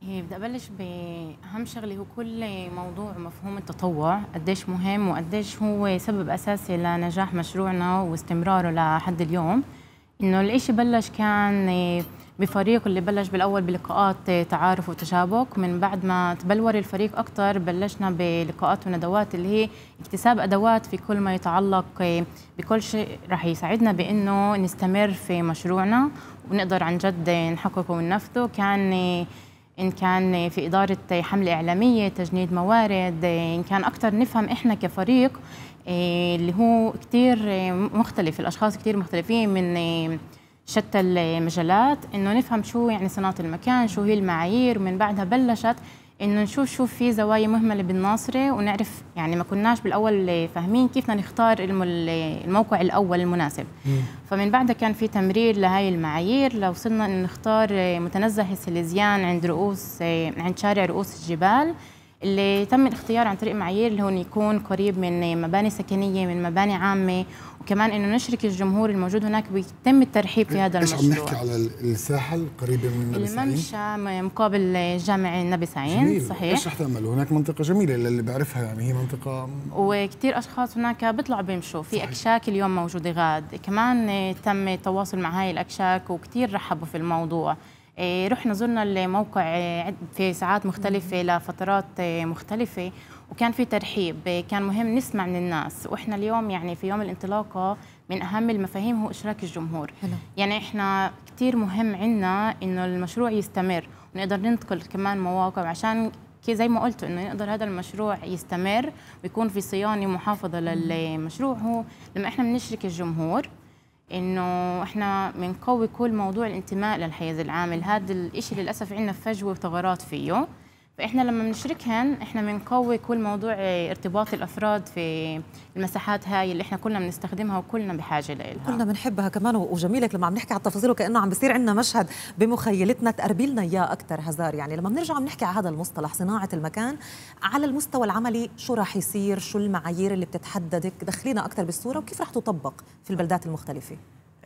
إيه، بدي ابلش باهم شغله هو كل موضوع مفهوم التطوع قديش مهم وقديش هو سبب اساسي لنجاح مشروعنا واستمراره لحد اليوم انه الاشي بلش كان بفريق اللي بلش بالاول بلقاءات تعارف وتشابك من بعد ما تبلور الفريق اكثر بلشنا بلقاءات وندوات اللي هي اكتساب ادوات في كل ما يتعلق بكل شيء راح يساعدنا بانه نستمر في مشروعنا ونقدر عن جد نحققه وننفذه كان ان كان في اداره حمله اعلاميه تجنيد موارد ان كان اكثر نفهم احنا كفريق إيه، اللي هو كثير مختلف الاشخاص كثير مختلفين من شتى المجالات انه نفهم شو يعني صناعه المكان شو هي المعايير ومن بعدها بلشت انه نشوف شو في زوايا مهمله بالناصره ونعرف يعني ما كناش بالاول فاهمين كيف بدنا نختار الموقع الاول المناسب فمن بعدها كان في تمرير لهي المعايير لوصلنا انه نختار متنزه السليزيان عند رؤوس عند شارع رؤوس الجبال اللي تم الاختيار عن طريق معايير اللي هو يكون قريب من مباني سكنيه من مباني عامه وكمان انه نشرك الجمهور الموجود هناك بيتم الترحيب في هذا المشروع عم نحكي على الساحه القريبه من نبي سعين الممشى مقابل جامع النبي سعين جميل. صحيح ايش رح تعملوا هناك منطقه جميله للي بيعرفها يعني هي منطقه وكثير اشخاص هناك بيطلعوا بيمشوا في صحيح. اكشاك اليوم موجوده غاد كمان تم التواصل مع هاي الاكشاك وكثير رحبوا في الموضوع آه، رحنا زرنا الموقع آه، في ساعات مختلفة لفترات آه، مختلفة وكان في ترحيب كان مهم نسمع من الناس وإحنا اليوم يعني في يوم الانطلاقة من أهم المفاهيم هو إشراك الجمهور حلو. يعني إحنا كتير مهم عنا إنه المشروع يستمر ونقدر ننتقل كمان مواقع عشان زي ما قلت انه يقدر هذا المشروع يستمر ويكون في صيانه محافظه للمشروع هو لما احنا بنشرك الجمهور انه احنا بنقوي كل موضوع الانتماء للحيز العامل هذا الشيء للاسف عندنا فجوه وثغرات فيه فاحنا لما بنشركهن احنا بنقوي كل موضوع آه، ارتباط الافراد في المساحات هاي اللي احنا كلنا بنستخدمها وكلنا بحاجه لها كلنا بنحبها كمان وجميلك لما عم نحكي على التفاصيل وكانه عم بصير عندنا مشهد بمخيلتنا تقربي لنا اياه اكثر هزار يعني لما بنرجع بنحكي على هذا المصطلح صناعه المكان على المستوى العملي شو راح يصير شو المعايير اللي بتتحددك دخلينا اكثر بالصوره وكيف راح تطبق في البلدات المختلفه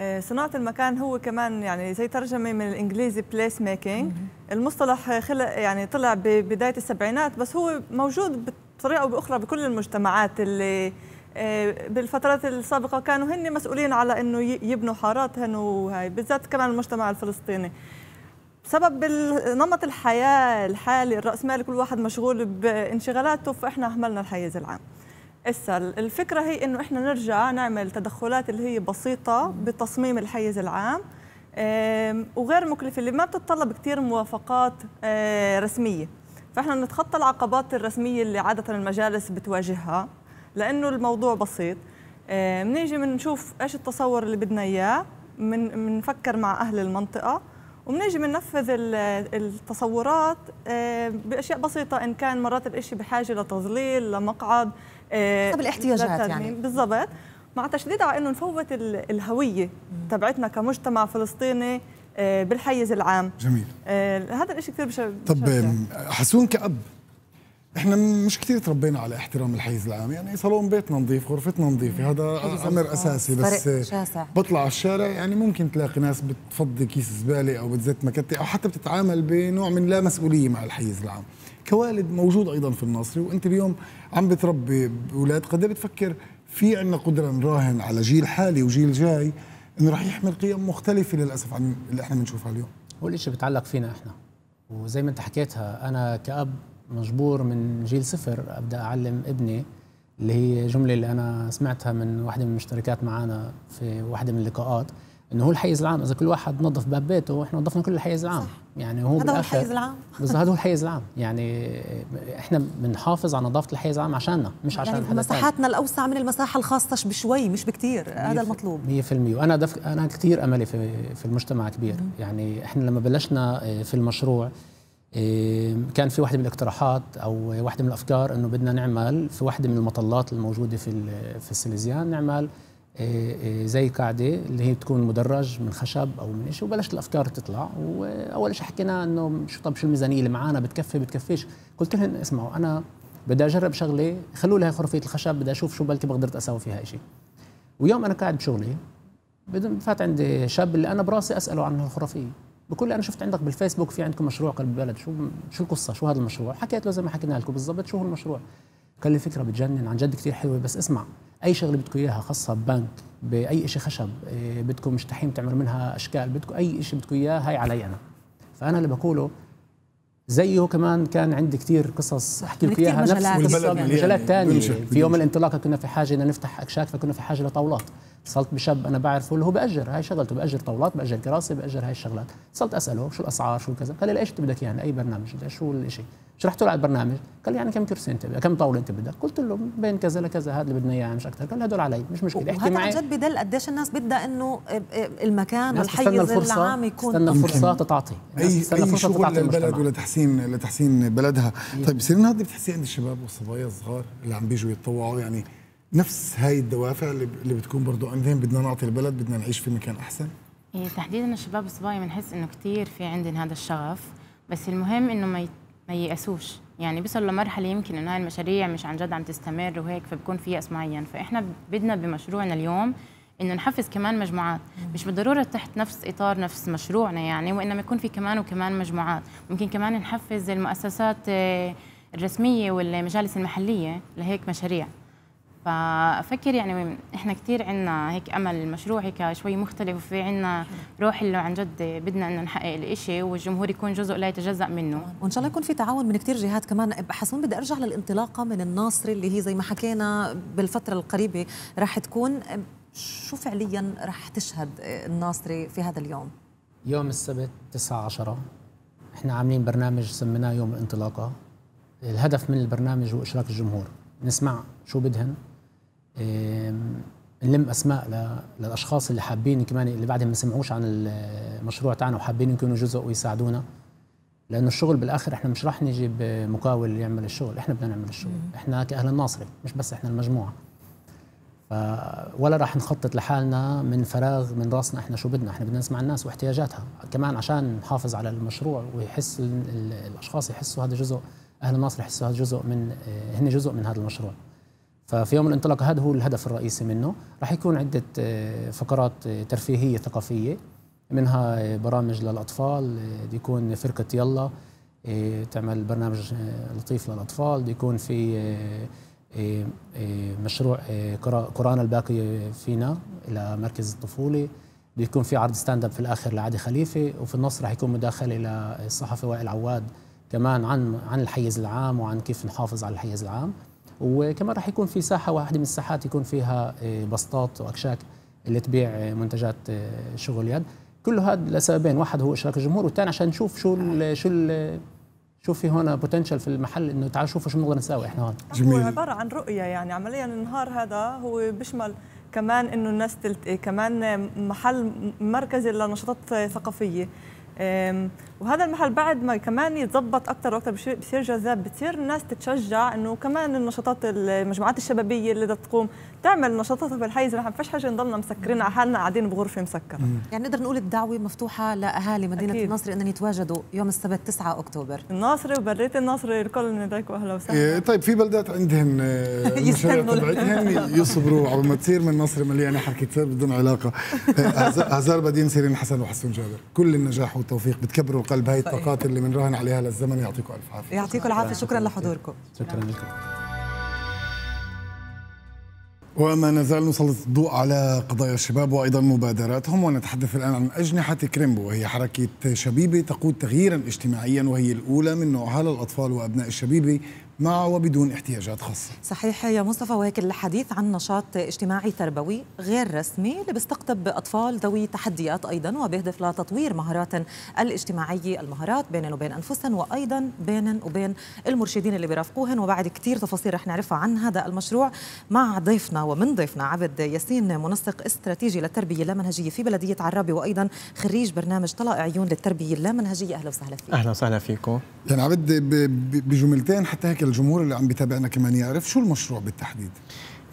آه، صناعة المكان هو كمان يعني زي ترجمة من الإنجليزي بليس ميكينج المصطلح خلق يعني طلع ببداية السبعينات بس هو موجود بطريقة أو بأخرى بكل المجتمعات اللي آه، بالفترات السابقة كانوا هن مسؤولين على إنه يبنوا حاراتهم وهي بالذات كمان المجتمع الفلسطيني بسبب نمط الحياة الحالي الرأسمالي كل واحد مشغول بانشغالاته فإحنا أهملنا الحيز العام اسا الفكره هي انه احنا نرجع نعمل تدخلات اللي هي بسيطه بتصميم الحيز العام وغير مكلفه اللي ما بتتطلب كثير موافقات آه، رسميه فاحنا نتخطى العقبات الرسميه اللي عاده المجالس بتواجهها لانه الموضوع بسيط بنيجي آه، بنشوف ايش التصور اللي بدنا اياه من بنفكر مع اهل المنطقه وبنيجي بننفذ التصورات آه، باشياء بسيطه ان كان مرات الإشي بحاجه لتظليل لمقعد حسب آه، الاحتياجات يعني بالضبط مع تشديد على انه نفوت الهويه تبعتنا كمجتمع فلسطيني آه، بالحيز العام جميل آه، هذا الشيء كثير بشر طب حسون كأب احنا مش كثير تربينا على احترام الحيز العام يعني صالون بيتنا نظيف غرفتنا نظيفه هذا امر اساسي بس شاسع. بطلع على الشارع يعني ممكن تلاقي ناس بتفضي كيس زباله او بتزت مكتي او حتى بتتعامل بنوع من لا مسؤوليه مع الحيز العام كوالد موجود ايضا في الناصري وانت اليوم عم بتربي اولاد قد إيه بتفكر في عندنا قدره نراهن على جيل حالي وجيل جاي انه رح يحمل قيم مختلفه للاسف عن اللي احنا بنشوفها اليوم هو الشيء بيتعلق فينا احنا وزي ما انت حكيتها انا كاب مجبور من جيل صفر ابدا اعلم ابني اللي هي جمله اللي انا سمعتها من واحده من المشتركات معنا في واحده من اللقاءات انه هو الحيز العام اذا كل واحد نظف باب بيته احنا نظفنا كل الحيز العام صح. يعني هو هذا هو الحيز العام بس هذا هو الحيز العام يعني احنا بنحافظ على نظافه الحيز العام عشاننا مش عشان يعني مساحاتنا الاوسع من المساحه الخاصه بشوي مش بكثير هذا المطلوب 100% وانا دف... انا كثير املي في في المجتمع كبير م. يعني احنا لما بلشنا آه، في المشروع إيه، كان في واحدة من الاقتراحات أو واحدة من الأفكار أنه بدنا نعمل في واحدة من المطلات الموجودة في في السليزيان نعمل إيه، إيه، زي قاعدة اللي هي تكون مدرج من خشب أو من شيء وبلشت الأفكار تطلع وأول شيء حكينا أنه شو طب شو الميزانية اللي معانا بتكفي بتكفيش قلت لهم اسمعوا أنا بدي أجرب شغلة خلوا لها خرفية الخشب بدي أشوف شو بلكي بقدرت أسوي فيها شيء ويوم أنا قاعد بشغلي فات عندي شاب اللي أنا براسي أسأله عن الخرافية بكل انا شفت عندك بالفيسبوك في عندكم مشروع قلب البلد شو شو القصه شو هذا المشروع حكيت له زي ما حكينا لكم بالضبط شو هو المشروع قال لي فكره بتجنن عن جد كثير حلوه بس اسمع اي شغله بدكم اياها خاصه ببنك باي شيء خشب إيه، بدكم مشتحيم تعملوا منها اشكال بدكم اي شيء بدكم اياه هاي علي انا فانا اللي بقوله زيه كمان كان عندي كثير قصص احكي لكم اياها نفس مجالات ثانيه في يوم الانطلاقه كنا في حاجه نفتح اكشاك فكنا في حاجه لطاولات اتصلت بشاب انا بعرفه اللي هو باجر هاي شغلته باجر طاولات باجر كراسي باجر هاي الشغلات اتصلت اساله شو الاسعار شو كذا قال لي ايش بدك يعني اي برنامج شو الشيء شرحت له على البرنامج قال لي يعني كم كرسي انت كم طاوله انت بدك قلت له بين كذا لكذا هذا اللي بدنا اياه يعني مش اكثر قال هدول علي مش مشكله احكي معي هذا عن جد بدل قديش الناس بدها انه المكان والحيز العام يكون استنى فرصه تتعطي اي استنى اي شغل للبلد ولتحسين لتحسين بلدها إيه. طيب سيرين هذا بتحسي عند الشباب والصبايا الصغار اللي عم بيجوا يتطوعوا يعني نفس هاي الدوافع اللي بتكون برضه عندهم بدنا نعطي البلد بدنا نعيش في مكان احسن إيه، تحديدا الشباب والصبايا بنحس انه كثير في عندهم هذا الشغف بس المهم انه ما يت... ما ييأسوش يعني بيصل لمرحله يمكن انه هاي المشاريع مش عن جد عم تستمر وهيك فبكون في يأس معين فاحنا بدنا بمشروعنا اليوم انه نحفز كمان مجموعات مش بالضروره تحت نفس اطار نفس مشروعنا يعني وانما يكون في كمان وكمان مجموعات ممكن كمان نحفز المؤسسات آه، الرسميه والمجالس المحليه لهيك مشاريع فافكر يعني احنا كثير عندنا هيك امل المشروع هيك شوي مختلف وفي عندنا روح اللي عن جد بدنا انه نحقق الإشي والجمهور يكون جزء لا يتجزا منه وان شاء الله يكون في تعاون من كثير جهات كمان حسون بدي ارجع للانطلاقه من الناصري اللي هي زي ما حكينا بالفتره القريبه راح تكون شو فعليا راح تشهد الناصري في هذا اليوم يوم السبت 9 10 احنا عاملين برنامج سميناه يوم الانطلاقه الهدف من البرنامج هو اشراك الجمهور نسمع شو بدهن إيه، نلم اسماء للاشخاص اللي حابين كمان اللي بعدهم ما سمعوش عن المشروع تاعنا وحابين يكونوا جزء ويساعدونا لانه الشغل بالاخر احنا مش راح نجيب مقاول يعمل الشغل احنا بدنا نعمل الشغل احنا كاهل الناصري مش بس احنا المجموعه ولا راح نخطط لحالنا من فراغ من راسنا احنا شو بدنا احنا بدنا نسمع الناس واحتياجاتها كمان عشان نحافظ على المشروع ويحس الاشخاص يحسوا هذا جزء اهل الناصر يحسوا هذا جزء من إيه، هن جزء من هذا المشروع ففي يوم الانطلاق هذا هو الهدف الرئيسي منه راح يكون عدة آه، فقرات آه، ترفيهية ثقافية منها آه، برامج للأطفال بده يكون فرقة يلا تعمل برنامج لطيف للأطفال بده يكون في مشروع قرآن الباقي فينا إلى مركز الطفولة بده يكون في عرض ستاند اب في الاخر لعادي خليفه وفي النص راح يكون مداخله للصحفي وائل عواد كمان عن عن الحيز العام وعن كيف نحافظ على الحيز العام وكمان راح يكون في ساحه واحده من الساحات يكون فيها آه، بسطات واكشاك اللي تبيع آه، منتجات آه، شغل يد كل هذا لسببين واحد هو اشراك الجمهور والثاني عشان نشوف شو الـ شو الـ شو في هون بوتنشل في المحل انه تعالوا شوفوا شو بنقدر نساوي احنا هون جميل. هو عباره عن رؤيه يعني عمليا النهار هذا هو بيشمل كمان انه الناس تلتقي كمان محل مركزي لنشاطات ثقافيه وهذا المحل بعد ما كمان يتظبط اكثر واكثر بصير جذاب بتصير الناس تتشجع انه كمان النشاطات المجموعات الشبابيه اللي بدها تقوم تعمل نشاطاتها الحيز ما فيش حاجه نضلنا مسكرين على حالنا قاعدين بغرفه مسكره يعني نقدر نقول الدعوه مفتوحه لاهالي مدينه أكيد. الناصري انهم يتواجدوا يوم السبت 9 اكتوبر الناصري وبريت الناصري الكل ندعيكم اهلا وسهلا إيه طيب في بلدات عندهم آه، يستنوا يصبروا على ما تصير من الناصري مليانه حركه طيب، بدون علاقه هزار بدين سيرين حسن وحسون جابر كل النجاح التوفيق بتكبروا القلب هاي الطاقات اللي بنراهن عليها للزمن يعطيكم الف عافيه يعطيكم العافيه شكرا لحضوركم شكرا لكم وما نزال نسلط الضوء على قضايا الشباب وايضا مبادراتهم ونتحدث الان عن اجنحه كريمبو وهي حركه شبيبه تقود تغييرا اجتماعيا وهي الاولى من نوعها للاطفال وابناء الشبيبه مع وبدون احتياجات خاصة صحيح يا مصطفى وهيك الحديث عن نشاط اجتماعي تربوي غير رسمي اللي بيستقطب أطفال ذوي تحديات أيضا وبهدف لتطوير مهارات الاجتماعية المهارات بينن وبين أنفسهم وأيضا بينن وبين المرشدين اللي بيرافقوهن وبعد كثير تفاصيل رح نعرفها عن هذا المشروع مع ضيفنا ومن ضيفنا عبد ياسين منسق استراتيجي للتربية اللامنهجية في بلدية عرابي وأيضا خريج برنامج طلائع عيون للتربية اللامنهجية أهلا وسهلا فيك أهلا وسهلا فيكم يعني عبد بجملتين حتى هيك للجمهور اللي عم بيتابعنا كمان يعرف شو المشروع بالتحديد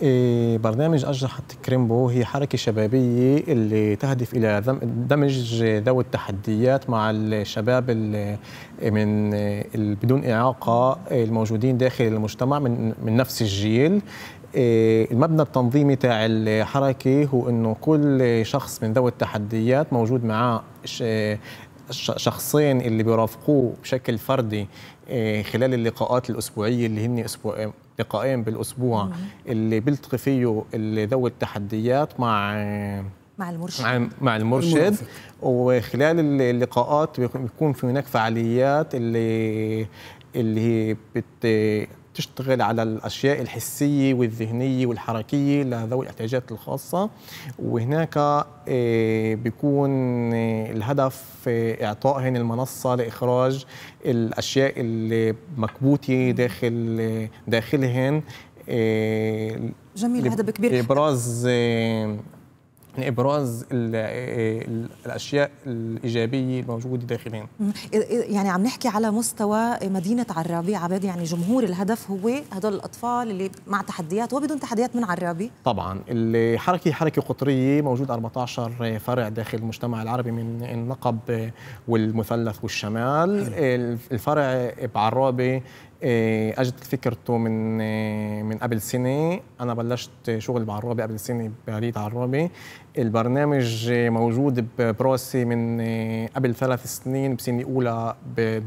إيه، برنامج أجرحة كريمبو هي حركة شبابية اللي تهدف إلى دمج ذوي التحديات مع الشباب من بدون إعاقة الموجودين داخل المجتمع من, من نفس الجيل إيه، المبنى التنظيمي تاع الحركة هو أنه كل شخص من ذوي التحديات موجود معاه الشخصين اللي بيرافقوه بشكل فردي آه، خلال اللقاءات الاسبوعيه اللي هن اسبوع آه، لقاءين بالاسبوع مم. اللي بيلتقي فيه اللي ذوي التحديات مع مع المرشد مع, المرشد المرافق. وخلال اللقاءات بيكون في هناك فعاليات اللي اللي هي تشتغل على الاشياء الحسيه والذهنيه والحركيه لذوي الاحتياجات الخاصه وهناك آه، بيكون آه، الهدف آه، اعطاء المنصه لاخراج الاشياء اللي مكبوته داخل داخلهن جميل هذا كبير ابراز يعني ابراز الاشياء الايجابيه الموجوده داخلين يعني عم نحكي على مستوى مدينه عرابي عباد يعني جمهور الهدف هو هدول الاطفال اللي مع تحديات وبدون تحديات من عرابي طبعا الحركه حركه قطريه موجود 14 فرع داخل المجتمع العربي من النقب والمثلث والشمال الفرع بعرابي إيه، اجت فكرته من إيه، من قبل سنه انا بلشت شغل بعرابي قبل سنه بريد عرابي البرنامج موجود براسي من إيه، قبل ثلاث سنين بسنه اولى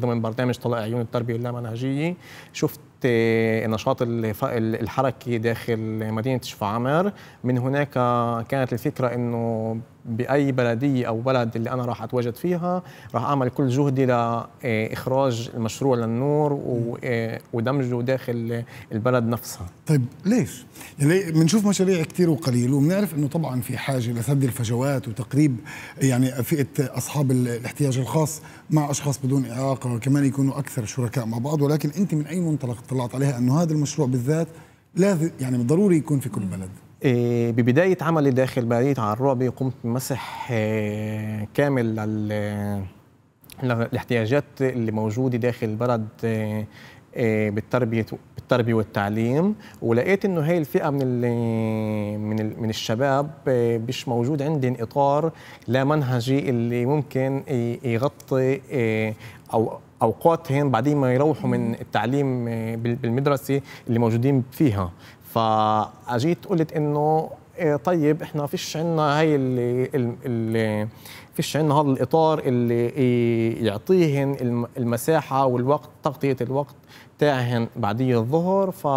ضمن برنامج طلع عيون التربيه اللامنهجيه شفت نشاط الحركه داخل مدينه شفا عمر من هناك كانت الفكره انه باي بلديه او بلد اللي انا راح اتواجد فيها راح اعمل كل جهدي لاخراج آه، المشروع للنور آه، ودمجه داخل البلد نفسها طيب ليش يعني بنشوف مشاريع كثير وقليل وبنعرف انه طبعا في حاجه لسد الفجوات وتقريب يعني فئه اصحاب الاحتياج الخاص مع اشخاص بدون اعاقه وكمان يكونوا اكثر شركاء مع بعض ولكن انت من اي منطلق طلعت عليها انه هذا المشروع بالذات لازم يعني ضروري يكون في كل بلد آه، ببداية عملي داخل بلدية عرابي قمت بمسح آه، كامل آه، الاحتياجات اللي موجودة داخل البلد بالتربية بالتربية والتعليم ولقيت انه هاي الفئة من من من الشباب مش موجود عندهم اطار لا منهجي اللي ممكن يغطي او اوقاتهم بعدين ما يروحوا من التعليم بالمدرسه اللي موجودين فيها فاجيت قلت انه إيه، طيب احنا فيش عندنا هي اللي, اللي فيش عندنا هذا الاطار اللي يعطيهن المساحه والوقت تغطيه الوقت تاعهن بعديه الظهر ف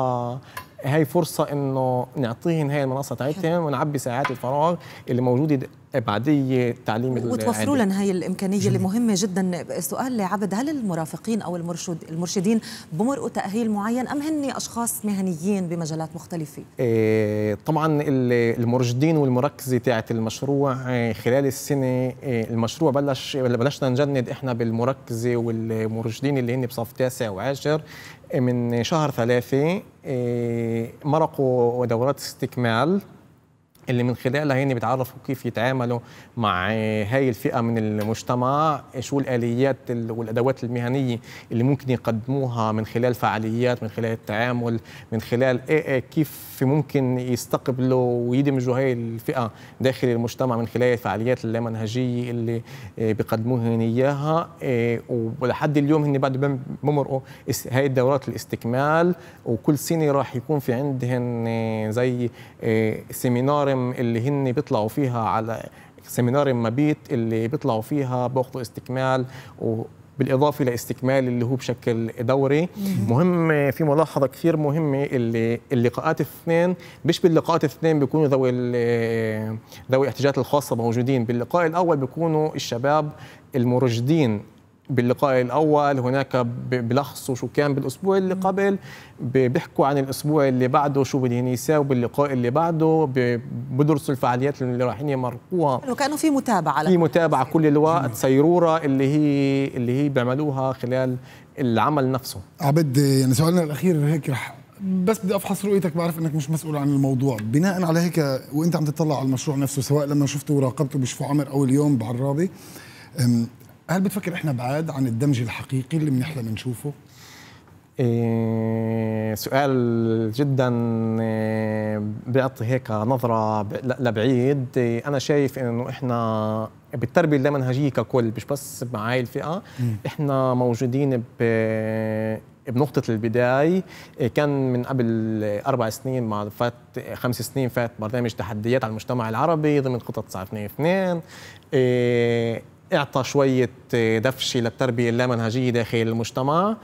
هاي فرصه انه نعطيهن هاي المنصه تاعتهم ونعبي ساعات الفراغ اللي موجوده بعدية تعليم وتوفروا لنا هاي الإمكانية اللي مهمة جدا سؤال لعبد هل المرافقين أو المرشد المرشدين بمرقوا تأهيل معين أم هن أشخاص مهنيين بمجالات مختلفة؟ إيه طبعا المرشدين والمركزة تاعت المشروع إيه، خلال السنة إيه، المشروع بلش بلشنا نجند إحنا بالمركزة والمرشدين اللي هن بصف تاسع وعاشر من شهر ثلاثة آه، مرقوا دورات استكمال اللي من خلالها هني بيتعرفوا كيف يتعاملوا مع آه، هاي الفئه من المجتمع شو الاليات والادوات المهنيه اللي ممكن يقدموها من خلال فعاليات من خلال التعامل من خلال إيه، إيه، كيف في ممكن يستقبله ويدمجوا هاي الفئه داخل المجتمع من خلال الفعاليات اللامنهجيه اللي آه، بيقدموها اياها آه، ولحد اليوم هن بعد بمرقوا هاي الدورات الاستكمال وكل سنه راح يكون في عندهن آه، زي سيمينارم اللي هن بيطلعوا فيها على سيمينار مبيت اللي بيطلعوا فيها باخذوا استكمال و بالاضافه لاستكمال اللي هو بشكل دوري مهم في ملاحظه كثير مهمه اللي اللقاءات الاثنين مش باللقاءات الاثنين بيكونوا ذوي ذوي الاحتياجات الخاصه موجودين باللقاء الاول بيكونوا الشباب المرشدين باللقاء الاول هناك بلخصوا شو كان بالاسبوع اللي قبل بيحكوا عن الاسبوع اللي بعده شو بدهم يساووا باللقاء اللي بعده بدرسوا الفعاليات اللي رايحين يمرقوها وكانه في متابعه في متابعه كل الوقت سيروره اللي هي اللي هي بيعملوها خلال العمل نفسه عبد يعني سؤالنا الاخير هيك رح بس بدي افحص رؤيتك بعرف انك مش مسؤول عن الموضوع بناء على هيك وانت عم تطلع على المشروع نفسه سواء لما شفته وراقبته بشفو عمر او اليوم بعرابي هل بتفكر احنا بعاد عن الدمج الحقيقي اللي بنحلم نشوفه؟ إيه سؤال جدا إيه، بيعطي هيك نظرة لبعيد إيه، أنا شايف إنه إحنا بالتربية اللامنهجية ككل مش بس مع هاي الفئة إحنا موجودين ب بنقطة البداية إيه، كان من قبل أربع سنين مع فات خمس سنين فات برنامج تحديات على المجتمع العربي ضمن خطط 922 اعطى شويه آه، دفشه للتربيه اللامنهجيه داخل المجتمع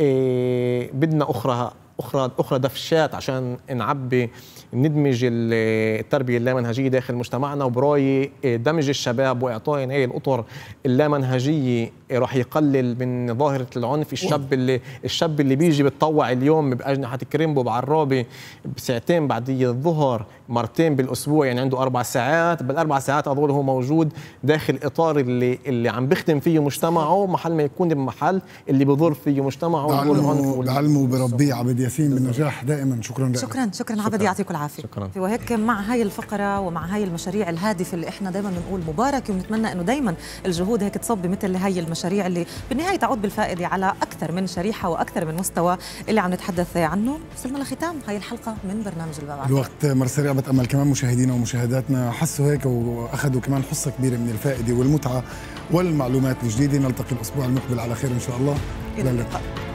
آه، بدنا اخرى اخرى اخرى دفشات عشان نعبي ندمج التربيه اللامنهجيه داخل مجتمعنا وبرايي إيه، دمج الشباب وإعطاء هي الاطر اللامنهجيه إيه، راح يقلل من ظاهره العنف الشاب اللي الشاب اللي بيجي بتطوع اليوم باجنحه كريمبو بعرابه بساعتين بعد الظهر مرتين بالاسبوع يعني عنده اربع ساعات بالاربع ساعات اظن هو موجود داخل اطار اللي اللي عم بخدم فيه مجتمعه محل ما يكون بمحل اللي بضر فيه مجتمعه بعلمه, لعلمه بربيه عبد ياسين بالنجاح دائما شكرا لك شكرا شكرا, شكرا عبد يعطيكم العافيه شكرا وهيك مع هاي الفقره ومع هاي المشاريع الهادفه اللي احنا دائما بنقول مباركه ونتمنى انه دائما الجهود هيك تصب بمثل هاي المشاريع اللي بالنهايه تعود بالفائده على اكثر من شريحه واكثر من مستوى اللي عم نتحدث عنه وصلنا لختام هاي الحلقه من برنامج الباب الوقت مرسى بتامل كمان مشاهدينا ومشاهداتنا حسوا هيك واخذوا كمان حصه كبيره من الفائده والمتعه والمعلومات الجديده نلتقي الاسبوع المقبل على خير ان شاء الله الى اللقاء